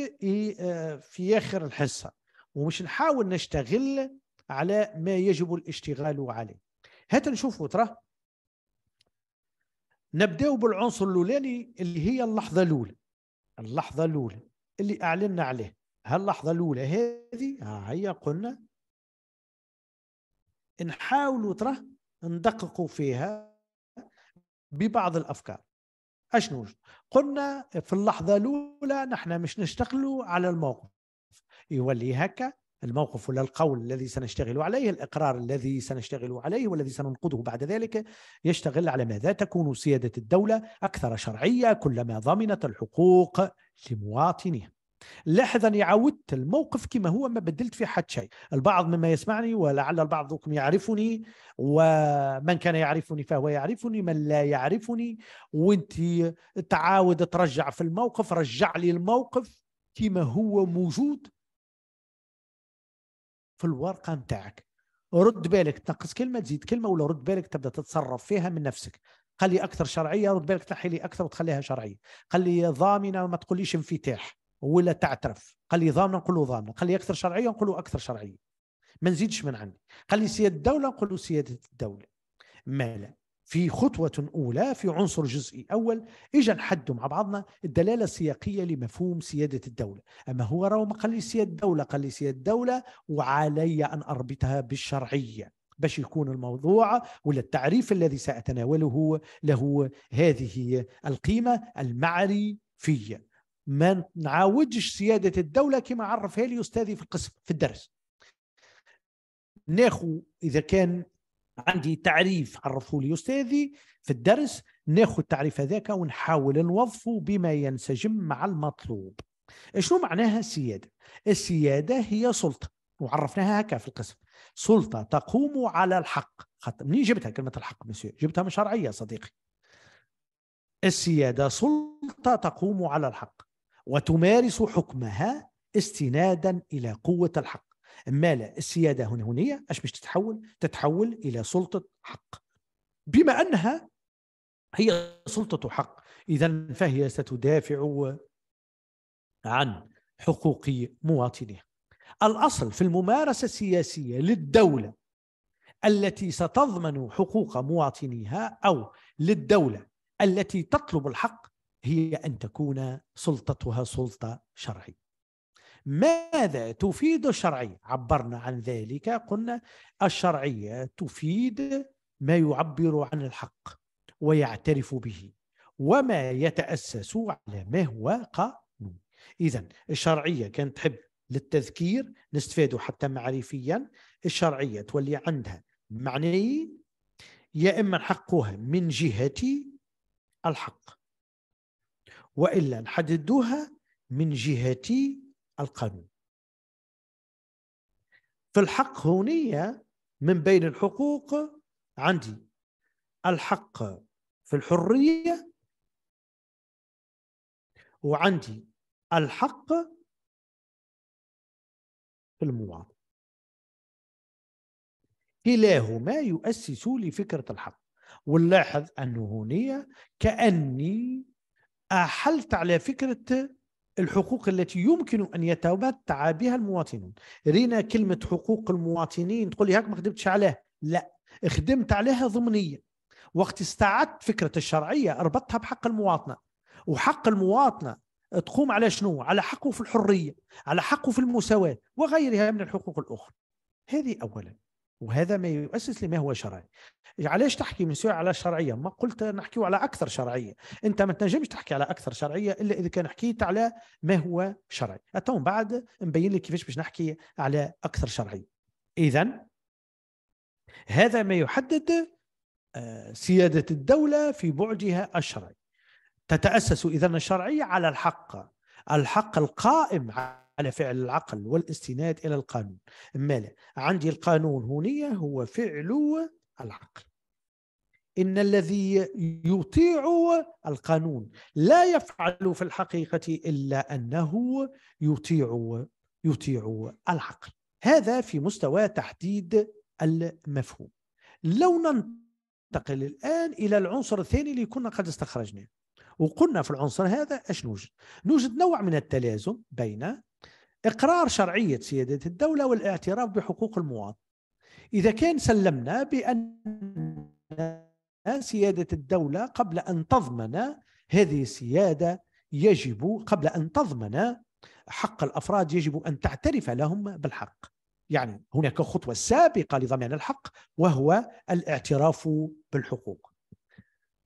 آه، في آخر الحصة ومش نحاول نشتغل على ما يجب الاشتغال عليه هات نشوفوا ترى نبداو بالعنصر الاولاني اللي هي اللحظه الاولى اللحظه الاولى اللي اعلنا عليه هاللحظه الاولى هذه ها هي قلنا نحاولوا ترى ندققوا فيها ببعض الافكار اشنو قلنا في اللحظه الاولى نحن مش نشتغلوا على الموقف يولي هكا الموقف ولا القول الذي سنشتغل عليه الإقرار الذي سنشتغل عليه والذي سننقضه بعد ذلك يشتغل على ماذا تكون سيادة الدولة أكثر شرعية كلما ضمنت الحقوق لمواطنيها لاحظ اني عودت الموقف كما هو ما بدلت فيه حد شيء البعض مما يسمعني ولعل منكم يعرفني ومن كان يعرفني فهو يعرفني من لا يعرفني وانت تعاود ترجع في الموقف رجع لي الموقف كما هو موجود في الورقه نتاعك رد بالك تنقص كلمه تزيد كلمه ولا رد بالك تبدا تتصرف فيها من نفسك قال لي اكثر شرعيه رد بالك تنحي لي اكثر وتخليها شرعيه قال لي ضامنه ما تقوليش انفتاح ولا تعترف قال لي ضامنه نقول ضامنه قال لي اكثر شرعيه نقول اكثر شرعيه ما نزيدش من عندي قال لي سياده الدوله نقول سياده الدوله ما لا في خطوة أولى في عنصر جزئي أول إجا نحدوا مع بعضنا الدلالة السياقية لمفهوم سيادة الدولة أما هو راه ما قال لي سيادة الدولة قال لي سيادة الدولة وعلي أن أربطها بالشرعية باش يكون الموضوع ولا التعريف الذي سأتناوله له هذه القيمة المعرفية ما نعاودش سياده الدوله كما عرفها لي استاذي في القسم في الدرس ناخو اذا كان عندي تعريف عرفه لي استاذي في الدرس ناخو التعريف هذاك ونحاول نوظفه بما ينسجم مع المطلوب شنو معناها السياده السياده هي سلطه وعرفناها هكا في القسم سلطه تقوم على الحق خط... منين جبتها كلمه الحق مسيو جبتها من شرعيه صديقي السياده سلطه تقوم على الحق وتمارس حكمها استنادا إلى قوة الحق مالا السيادة هنا هنية أش باش تتحول تتحول إلى سلطة حق بما أنها هي سلطة حق إذا فهي ستدافع عن حقوق مواطنيها الأصل في الممارسة السياسية للدولة التي ستضمن حقوق مواطنيها أو للدولة التي تطلب الحق هي ان تكون سلطتها سلطه شرعيه. ماذا تفيد الشرعيه؟ عبرنا عن ذلك قلنا الشرعيه تفيد ما يعبر عن الحق ويعترف به وما يتاسس على ما هو قانون. اذا الشرعيه كانت تحب للتذكير نستفادوا حتى معرفيا الشرعيه تولي عندها معنيين يا اما حقها من جهه الحق والا حددوها من جهه القانون فالحق هونية من بين الحقوق عندي الحق في الحرية وعندي الحق في المواطنة كلاهما يؤسس لفكرة الحق ونلاحظ أنه هونية كأني احلت على فكره الحقوق التي يمكن ان يتمتع بها المواطنون رينا كلمه حقوق المواطنين تقول لي هاك ما خدمتش عليها لا خدمت عليها ضمنيه وقت استعدت فكره الشرعيه ربطتها بحق المواطنه وحق المواطنه تقوم على شنو على حقه في الحريه على حقه في المساواه وغيرها من الحقوق الاخرى هذه اولا وهذا ما يؤسس لما هو شرعي يعني علاش تحكي من على الشرعية ما قلت نحكيو على اكثر شرعيه انت ما تنجمش تحكي على اكثر شرعيه الا اذا كان حكيت على ما هو شرعي تو بعد نبين لك كيفاش باش نحكي على اكثر شرعيه اذا هذا ما يحدد آه، سياده الدوله في بعدها الشرعي تتاسس اذا الشرعيه على الحق الحق القائم على فعل العقل والاستناد إلى القانون أما لا عندي القانون هنية هو فعل العقل إن الذي يطيع القانون لا يفعل في الحقيقة إلا أنه يطيع يطيع العقل هذا في مستوى تحديد المفهوم لو ننتقل الآن إلى العنصر الثاني اللي كنا قد استخرجناه وقلنا في العنصر هذا اش نوجد؟ نوجد نوع من التلازم بين اقرار شرعيه سياده الدوله والاعتراف بحقوق المواطن. اذا كان سلمنا بان سياده الدوله قبل ان تضمن هذه السياده يجب قبل ان تضمن حق الافراد يجب ان تعترف لهم بالحق. يعني هناك خطوه سابقه لضمان الحق وهو الاعتراف بالحقوق.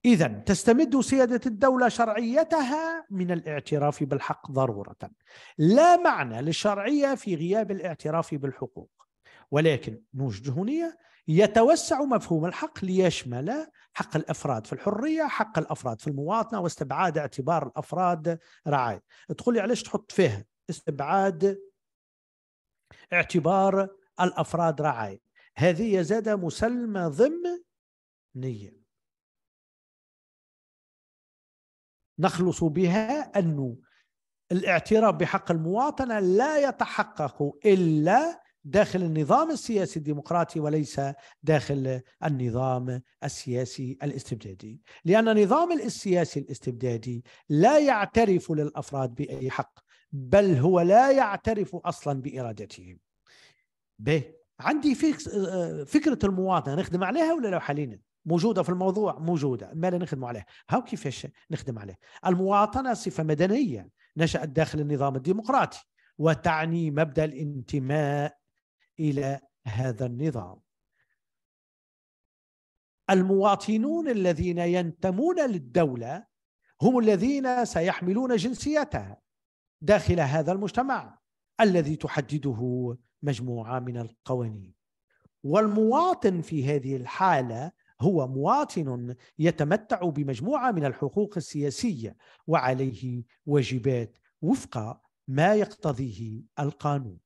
إذا تستمد سيادة الدولة شرعيتها من الاعتراف بالحق ضرورة لا معنى للشرعية في غياب الاعتراف بالحقوق ولكن نوجد هنية يتوسع مفهوم الحق ليشمل حق الافراد في الحريه، حق الافراد في المواطنه واستبعاد اعتبار الافراد رعايا. تقول لي علاش تحط فيها استبعاد اعتبار الافراد رعايا؟ هذه زاد مسلمه ضمنيه. نخلص بها أن الاعتراف بحق المواطنة لا يتحقق إلا داخل النظام السياسي الديمقراطي وليس داخل النظام السياسي الاستبدادي لأن النظام السياسي الاستبدادي لا يعترف للأفراد بأي حق بل هو لا يعترف أصلا بإرادتهم به عندي آه، آه، فكرة المواطنة نخدم عليها ولا لو حالينا موجوده في الموضوع موجوده ماذا نخدم عليه هاو كيفاش نخدم عليه المواطنه صفه مدنيه نشات داخل النظام الديمقراطي وتعني مبدا الانتماء الى هذا النظام المواطنون الذين ينتمون للدوله هم الذين سيحملون جنسيتها داخل هذا المجتمع الذي تحدده مجموعه من القوانين والمواطن في هذه الحاله هو مواطن يتمتع بمجموعه من الحقوق السياسيه وعليه واجبات وفق ما يقتضيه القانون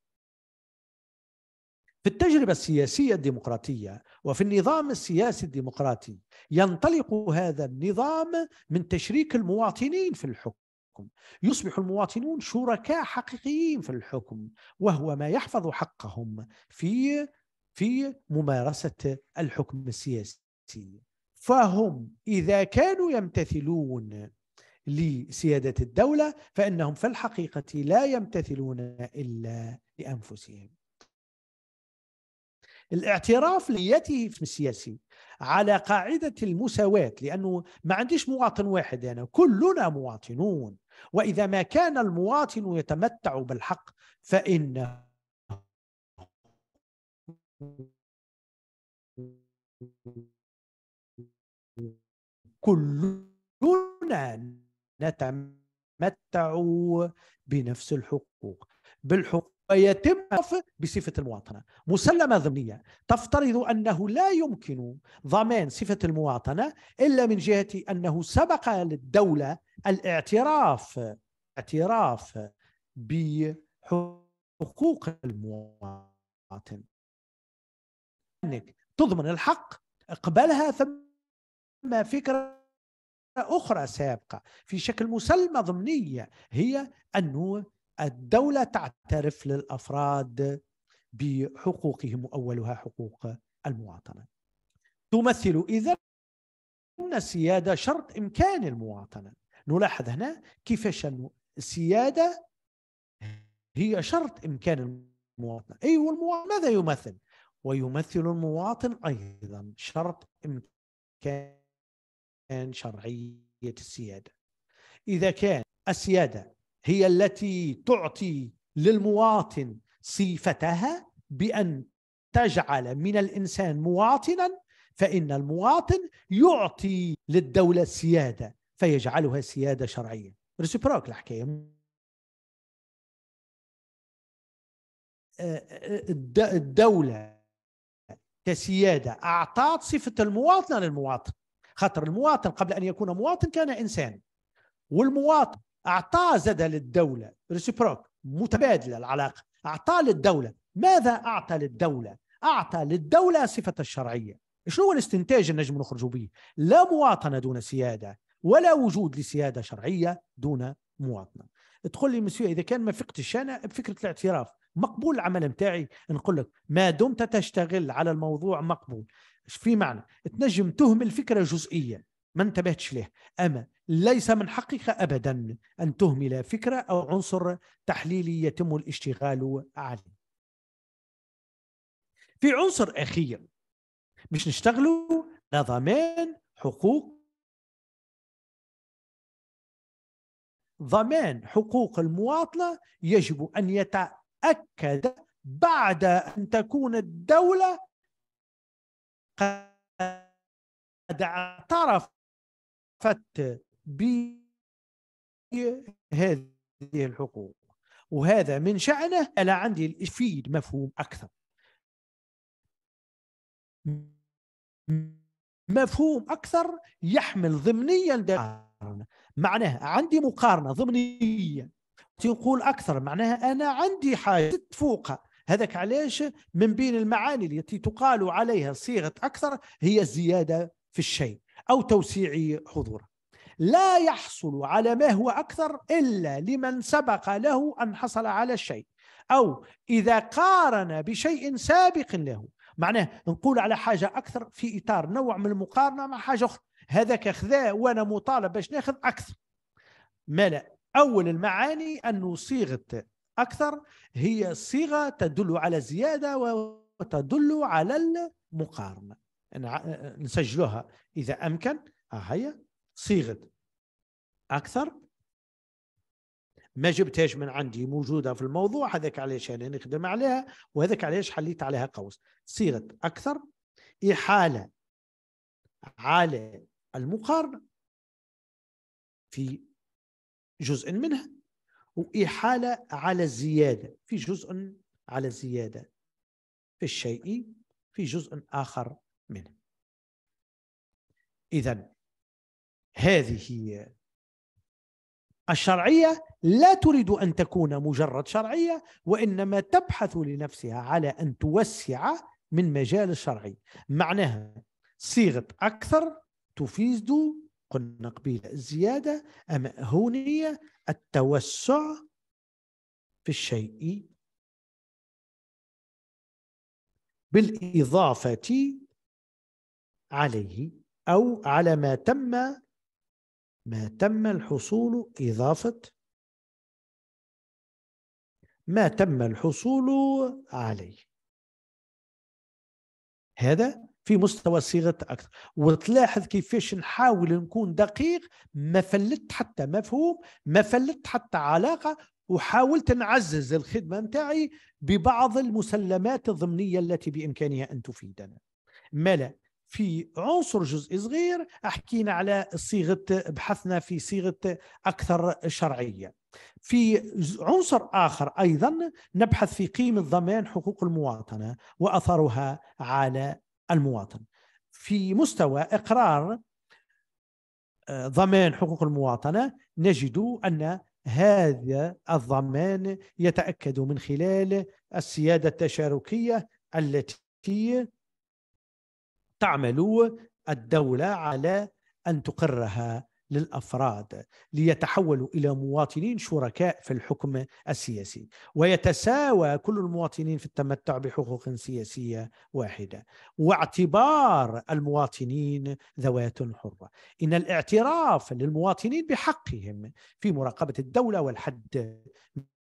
في التجربة السياسية الديمقراطية وفي النظام السياسي الديمقراطي ينطلق هذا النظام من تشريك المواطنين في الحكم يصبح المواطنون شركاء حقيقيين في الحكم وهو ما يحفظ حقهم في في ممارسة الحكم السياسي الآتي فهم إذا كانوا يمتثلون لسيادة الدولة فإنهم في الحقيقة لا يمتثلون إلا لأنفسهم الاعتراف ليته في السياسي على قاعدة المساواة لأنه ما عنديش مواطن واحد أنا كلنا مواطنون وإذا ما كان المواطن يتمتع بالحق فإنه كلنا نتمتع بنفس الحقوق بالحقوق يتم بصفة المواطنة مسلمة ضمنية تفترض أنه لا يمكن ضمان صفة المواطنة إلا من جهة أنه سبق للدولة الاعتراف اعتراف بحقوق المواطن أنك تضمن الحق اقبلها ثم فكرة أخرى سابقة في شكل مسلمة ضمنية هي أن الدولة تعترف للأفراد بحقوقهم وأولها حقوق المواطنة تمثل إذا السيادة شرط إمكان المواطنة نلاحظ هنا كيفاش السيادة هي شرط إمكان المواطنة أي أيوة والمواطن ماذا يمثل؟ ويمثل المواطن أيضا شرط إمكان شرعيه السياده اذا كان السياده هي التي تعطي للمواطن صفتها بان تجعل من الانسان مواطنا فان المواطن يعطي للدوله السياده فيجعلها سياده شرعيه رسيبروك الحكايه آه، آه، آه، الدوله كسياده اعطت صفه المواطنه للمواطن خاطر المواطن قبل ان يكون مواطن كان انسان والمواطن اعطى زاد للدوله ريسيبروك متبادله العلاقه اعطى للدوله ماذا اعطى للدوله اعطى للدوله صفه الشرعيه شنو هو الاستنتاج اللي نجم نخرجوا به لا مواطنه دون سياده ولا وجود لسياده شرعيه دون مواطنه تقول لي مسيو اذا كان ما فقتش انا بفكره الاعتراف مقبول العمل متاعي نقول لك ما دمت تشتغل على الموضوع مقبول في معنى تنجم تهمل فكرة جزئية ما انتبهتش له أما ليس من حقك أبدا أن تهمل فكرة أو عنصر تحليلي يتم الاشتغال عليه في عنصر أخير مش نشتغلوا لضمان حقوق ضمان حقوق المواطنة يجب أن يتأكد بعد أن تكون الدولة قد اعترفت بهذه الحقوق وهذا من شأنه ألا عندي الإفيد مفهوم أكثر مفهوم أكثر يحمل ضمنيا معناها عندي مقارنة ضمنيا تقول أكثر معناها أنا عندي حاجة فوقها هذاك علاش من بين المعاني التي تقال عليها صيغة أكثر هي الزيادة في الشيء أو توسيع حضوره لا يحصل على ما هو أكثر إلا لمن سبق له أن حصل على الشيء أو إذا قارن بشيء سابق له معناه نقول على حاجة أكثر في إطار نوع من المقارنة مع حاجة أخرى هذاك خذا وأنا مطالب باش ناخذ أكثر ما لا أول المعاني أن صيغة اكثر هي صيغه تدل على زياده وتدل على المقارنه نسجلها اذا امكن ها هي صيغه اكثر ما جبتهاش من عندي موجوده في الموضوع هذاك علاش انا نخدم عليها وهذاك علاش حليت عليها قوس صيغه اكثر احاله على المقارنه في جزء منها وإحالة على الزيادة في جزء على الزيادة في الشيء في جزء آخر منه إذا هذه الشرعية لا تريد أن تكون مجرد شرعية وإنما تبحث لنفسها على أن توسع من مجال الشرعي معناها صيغة أكثر تفيد قلنا قبيل الزيادة أمأهونية التوسع في الشيء بالإضافة عليه أو على ما تم ما تم الحصول إضافة ما تم الحصول عليه هذا في مستوى صيغه اكثر وتلاحظ كيفاش نحاول نكون دقيق ما فلت حتى مفهوم ما فلت حتى علاقه وحاولت نعزز الخدمه نتاعي ببعض المسلمات الضمنيه التي بامكانها ان تفيدنا ملا في عنصر جزء صغير احكينا على صيغه بحثنا في صيغه اكثر شرعيه في عنصر اخر ايضا نبحث في قيمه ضمان حقوق المواطنه واثرها على المواطن في مستوى اقرار آه، ضمان حقوق المواطنه نجد ان هذا الضمان يتاكد من خلال السياده التشاركيه التي تعمل الدوله على ان تقرها للافراد ليتحولوا الى مواطنين شركاء في الحكم السياسي ويتساوى كل المواطنين في التمتع بحقوق سياسيه واحده واعتبار المواطنين ذوات حره ان الاعتراف للمواطنين بحقهم في مراقبه الدوله والحد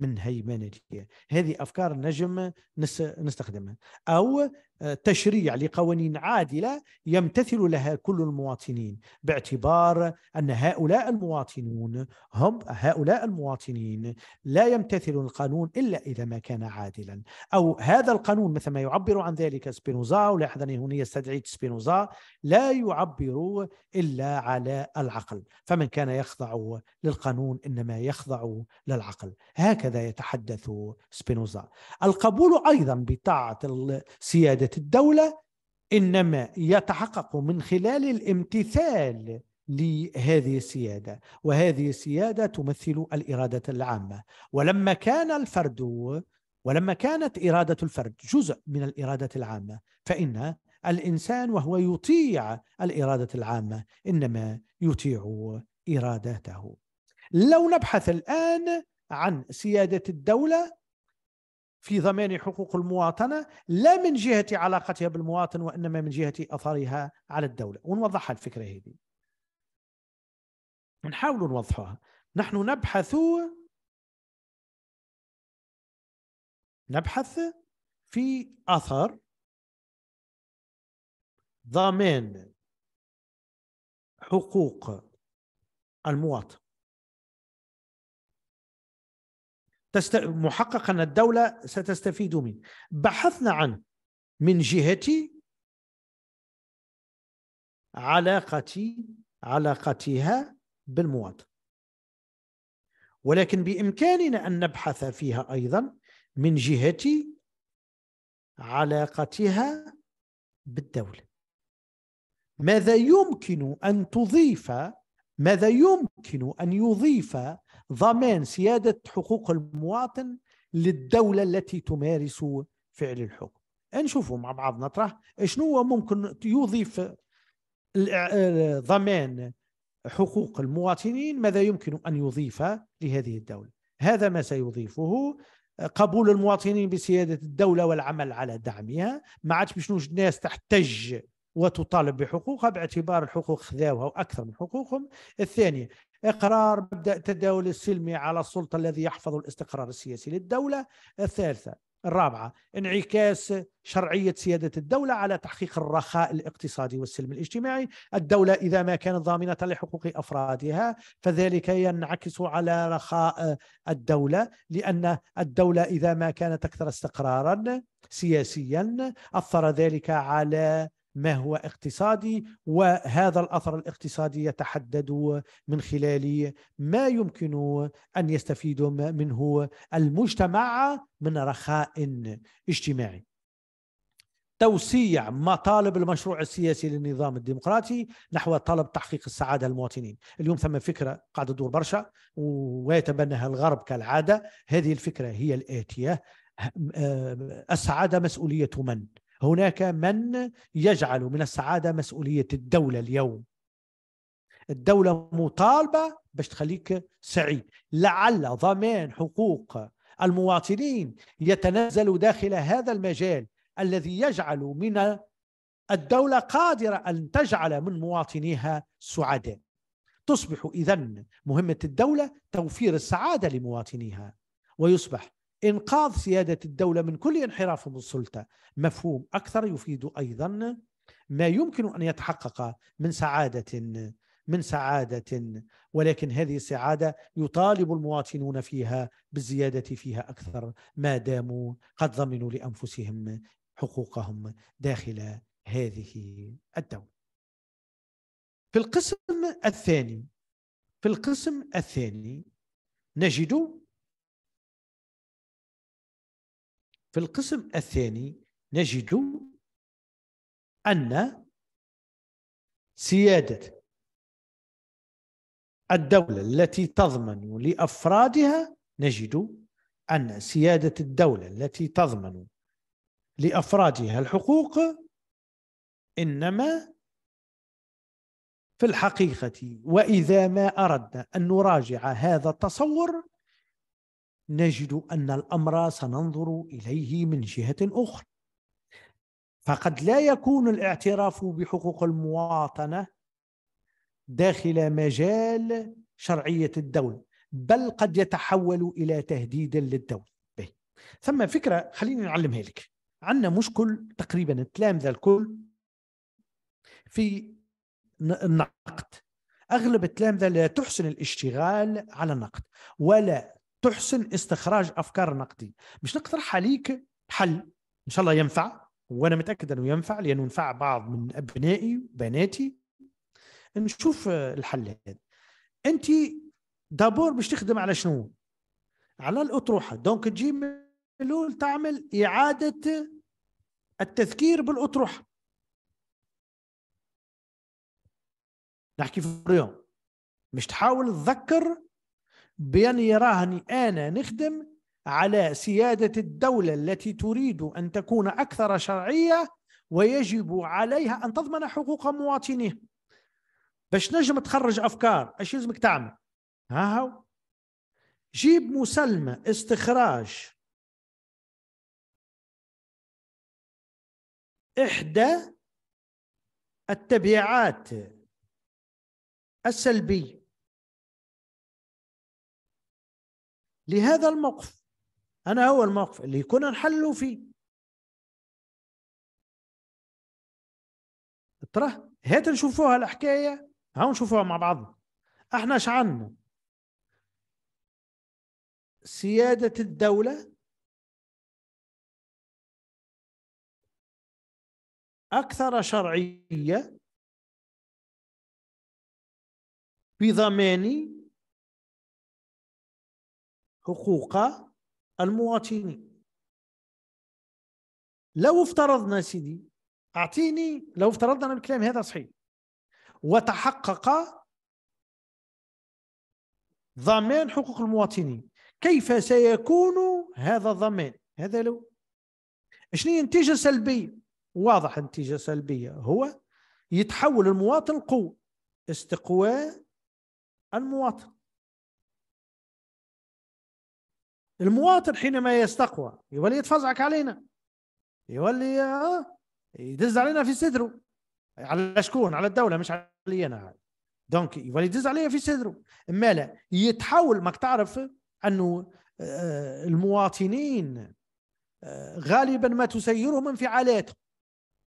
من هيمنتها هذه افكار نجم نستخدمها او آه، تشريع لقوانين عادله يمتثل لها كل المواطنين باعتبار ان هؤلاء المواطنون هم هؤلاء المواطنين لا يمتثل القانون الا اذا ما كان عادلا او هذا القانون مثل ما يعبر عن ذلك سبينوزا انه هنا استدعيت سبينوزا لا يعبر الا على العقل فمن كان يخضع للقانون انما يخضع للعقل هكذا يتحدث سبينوزا القبول ايضا بطاعه السياده سياده الدوله انما يتحقق من خلال الامتثال لهذه السياده وهذه السياده تمثل الاراده العامه ولما كان الفرد ولما كانت اراده الفرد جزء من الاراده العامه فان الانسان وهو يطيع الاراده العامه انما يطيع ارادته لو نبحث الان عن سياده الدوله في ضمان حقوق المواطنة لا من جهة علاقتها بالمواطن وإنما من جهة أثرها على الدولة ونوضحها الفكرة هذه نحاول نوضحها نحن نبحث نبحث في أثر ضمان حقوق المواطن تست... محقق أن الدولة ستستفيد منه بحثنا عنه من جهة علاقة علاقتها بالمواطن ولكن بإمكاننا أن نبحث فيها أيضا من جهة علاقتها بالدولة ماذا يمكن أن تضيف ماذا يمكن أن يضيف ضمان سيادة حقوق المواطن للدولة التي تمارس فعل الحكم نشوفوا مع بعض نطرح شنو ممكن يضيف ضمان حقوق المواطنين ماذا يمكن أن يضيف لهذه الدولة هذا ما سيضيفه قبول المواطنين بسيادة الدولة والعمل على دعمها ما عادش باش الناس تحتج وتطالب بحقوقها باعتبار الحقوق خذاوها واكثر من حقوقهم الثانيه اقرار مبدا التداول السلمي على السلطه الذي يحفظ الاستقرار السياسي للدوله الثالثه الرابعه انعكاس شرعيه سياده الدوله على تحقيق الرخاء الاقتصادي والسلم الاجتماعي، الدوله اذا ما كانت ضامنه لحقوق افرادها فذلك ينعكس على رخاء الدوله لان الدوله اذا ما كانت اكثر استقرارا سياسيا اثر ذلك على ما هو اقتصادي وهذا الاثر الاقتصادي يتحدد من خلال ما يمكن ان يستفيد منه المجتمع من رخاء اجتماعي. توسيع مطالب المشروع السياسي للنظام الديمقراطي نحو طلب تحقيق السعادة للمواطنين اليوم ثم فكرة قاعدة تدور برشا ويتبناها الغرب كالعادة هذه الفكرة هي الآتية أه، أه، السعادة مسؤولية من؟ هناك من يجعل من السعاده مسؤوليه الدوله اليوم الدوله مطالبه باش تخليك سعيد لعل ضمان حقوق المواطنين يتنزل داخل هذا المجال الذي يجعل من الدولة قادرة أن تجعل من مواطنيها سعداء تصبح إذا مهمة الدولة توفير السعادة لمواطنيها ويصبح إنقاذ سيادة الدولة من كل انحراف السلطه مفهوم أكثر يفيد أيضا ما يمكن أن يتحقق من سعادة من سعادة ولكن هذه السعادة يطالب المواطنون فيها بالزيادة فيها أكثر ما داموا قد ضمنوا لأنفسهم حقوقهم داخل هذه الدولة في القسم الثاني في القسم الثاني نجد في القسم الثاني نجد أن سيادة الدولة التي تضمن لأفرادها نجد أن سيادة الدولة التي تضمن لأفرادها الحقوق إنما في الحقيقة وإذا ما أردنا أن نراجع هذا التصور نجد أن الأمر سننظر إليه من جهة أخرى فقد لا يكون الاعتراف بحقوق المواطنة داخل مجال شرعية الدولة بل قد يتحول إلى تهديد للدولة ثم فكرة خليني نعلمها لك عندنا مشكل تقريبا التلامذه الكل في النقد أغلب التلامذة لا تحسن الاشتغال على النقد ولا تحسن استخراج افكار النقدي مش نقترح عليك حل ان شاء الله ينفع وانا متاكد انه ينفع لانه ينفع بعض من ابنائي وبناتي نشوف آه، الحل هذا انت دابور باش تخدم على شنو على الاطروحه دونك تجي الاول تعمل اعاده التذكير بالاطروحه نحكي في اليوم مش تحاول تذكر بأن راهني أنا نخدم على سيادة الدولة التي تريد أن تكون أكثر شرعية ويجب عليها أن تضمن حقوق مواطنيها باش نجم تخرج أفكار أش يلزمك تعمل ها هو جيب مسلمة استخراج إحدى التبعات السلبية لهذا الموقف أنا هو الموقف اللي كنا نحلوا فيه ترى هات نشوفوها الحكاية هاو نشوفوها مع بعضنا احنا شعنا سيادة الدولة أكثر شرعية بضمان حقوق المواطنين لو افترضنا سيدي اعطيني لو افترضنا ان الكلام هذا صحيح وتحقق ضمان حقوق المواطنين كيف سيكون هذا الضمان هذا لو شنو هي النتيجه السلبيه واضح النتيجه السلبيه هو يتحول المواطن قوه استقواء المواطن المواطن حينما يستقوى يولي يتفزعك علينا يولي آه، يدز علينا في صدره على شكون على الدوله مش علي انا دونك يولي يدز علي في صدره اما لا يتحول ماك تعرف انه آه، المواطنين آه، غالبا ما تسيرهم انفعالاتهم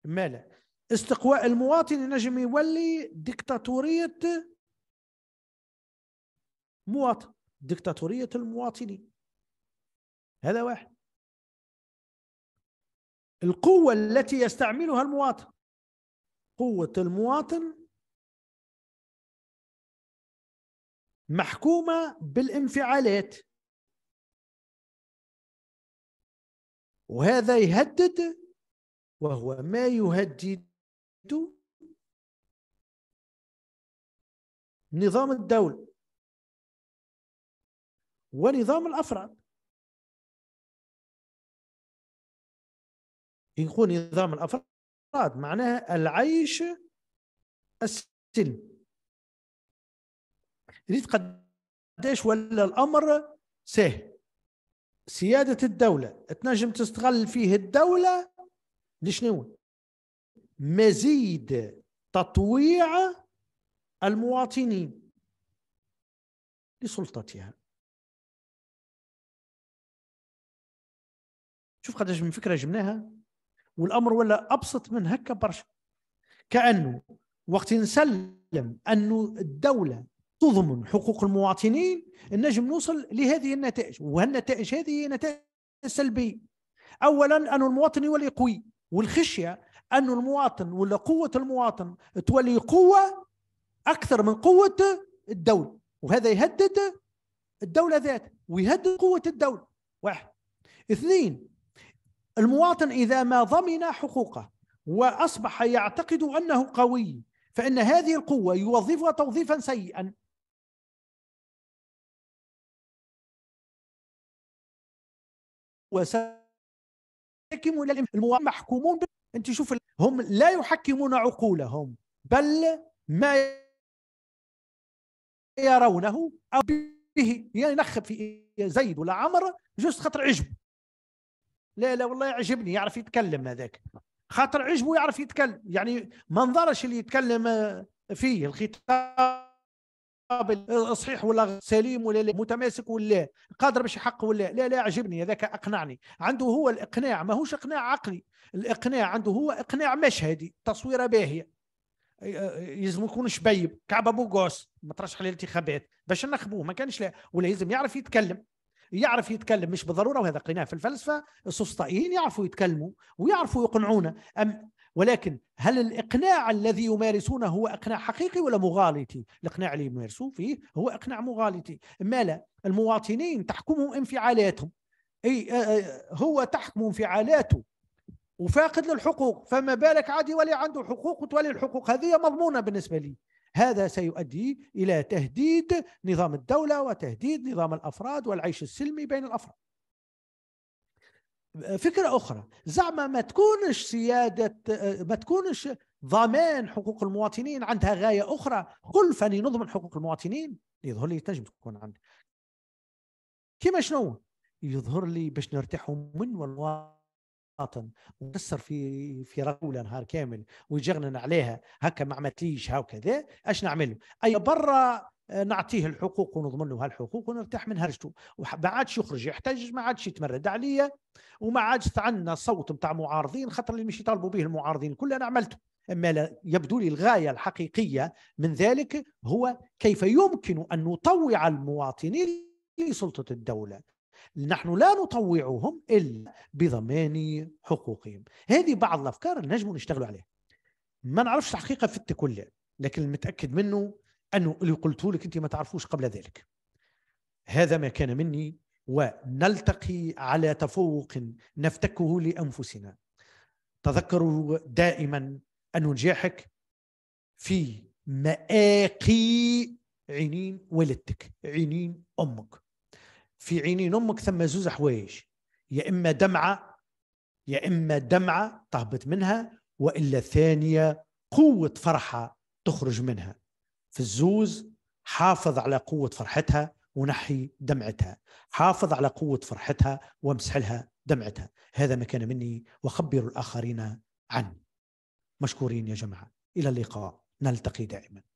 اما لا استقواء المواطن ينجم يولي ديكتاتوريه مواطن ديكتاتوريه المواطنين هذا واحد القوة التي يستعملها المواطن قوة المواطن محكومة بالانفعالات وهذا يهدد وهو ما يهدد نظام الدولة ونظام الأفراد يكون نظام الافراد معناها العيش السلم ريت قداش ولا الامر سهل سياده الدوله تنجم تستغل فيه الدوله لشنو مزيد تطويع المواطنين لسلطتها شوف قداش من فكره جبناها والامر ولا ابسط من هكا برشا كانه وقت نسلم انه الدوله تضمن حقوق المواطنين نجم نوصل لهذه النتائج وهالنتائج هذه هي نتائج سلبيه اولا ان المواطن يولي قوي والخشيه ان المواطن ولا قوه المواطن تولي قوه اكثر من قوه الدوله وهذا يهدد الدوله ذاتها ويهدد قوه الدوله واحد اثنين المواطن إذا ما ضمن حقوقه وأصبح يعتقد أنه قوي فإن هذه القوة يوظفها توظيفا سيئا وسيحكمون المواطن محكومون أنت شوف هم لا يحكمون عقولهم بل ما يرونه أو به ينخب يعني نخب في زيد ولا عمر جوست خطر عجبه لا لا والله يعجبني يعرف يتكلم هذاك خاطر عجبه يعرف يتكلم يعني ما نظرش اللي يتكلم آه، فيه الخطاب صحيح ولا سليم ولا لا متماسك ولا قادر باش يحق ولا لا لا عجبني هذاك اقنعني عنده هو الاقناع ماهوش اقناع عقلي الاقناع عنده هو اقناع مشهدي تصويره باهيه آه، آه، يلزم يكون شبيب كعب ابو قوس مطرش على الانتخابات باش نخبوه ما كانش لا ولا يلزم يعرف يتكلم يعرف يتكلم مش بالضروره وهذا قلناه في الفلسفه السوسطائيين يعرفوا يتكلموا ويعرفوا يقنعونا أم ولكن هل الاقناع الذي يمارسونه هو اقناع حقيقي ولا مغالطي؟ الاقناع اللي يمارسوه فيه هو اقناع مغالطي، ما لا المواطنين تحكمهم انفعالاتهم اي هو تحكم انفعالاته وفاقد للحقوق فما بالك عادي ولي عنده حقوق وتولي الحقوق هذه مضمونه بالنسبه لي هذا سيؤدي إلى تهديد نظام الدولة وتهديد نظام الأفراد والعيش السلمي بين الأفراد فكرة أخرى زعم ما تكونش سيادة ما تكونش ضمان حقوق المواطنين عندها غاية أخرى خلفا نضمن حقوق المواطنين يظهر لي تنجم تكون عندك كما شنو يظهر لي باش نرتاحوا من والله باطن ونكسر في في رجوله نهار كامل ويجغنن عليها هكا ما عملتليش هكذا اش نعمل اي برا آه، نعطيه الحقوق ونضمن له هالحقوق ونرتاح من هرجته ما عادش يخرج يحتج ما عادش يتمرد عليا وما عادش عندنا صوت نتاع معارضين خاطر اللي مش يطالبوا به المعارضين كل انا عملته اما يبدو لي الغايه الحقيقيه من ذلك هو كيف يمكن ان نطوع المواطنين لسلطه الدوله نحن لا نطوعهم إلا بضمان حقوقهم هذه بعض الأفكار اللي نجموا نشتغلوا عليها ما نعرفش الحقيقه في التكل لكن المتأكد منه أنه اللي قلته لك أنت ما تعرفوش قبل ذلك هذا ما كان مني ونلتقي على تفوق نفتكه لأنفسنا تذكروا دائما أن نجاحك في مآقي عينين والدتك عينين أمك في عينين امك ثم زوز حوايج يا اما دمعه يا اما دمعه تهبط منها والا ثانيه قوه فرحه تخرج منها في الزوز حافظ على قوه فرحتها ونحي دمعتها حافظ على قوه فرحتها وامسح لها دمعتها هذا ما كان مني وخبر الاخرين عني مشكورين يا جماعه الى اللقاء نلتقي دائما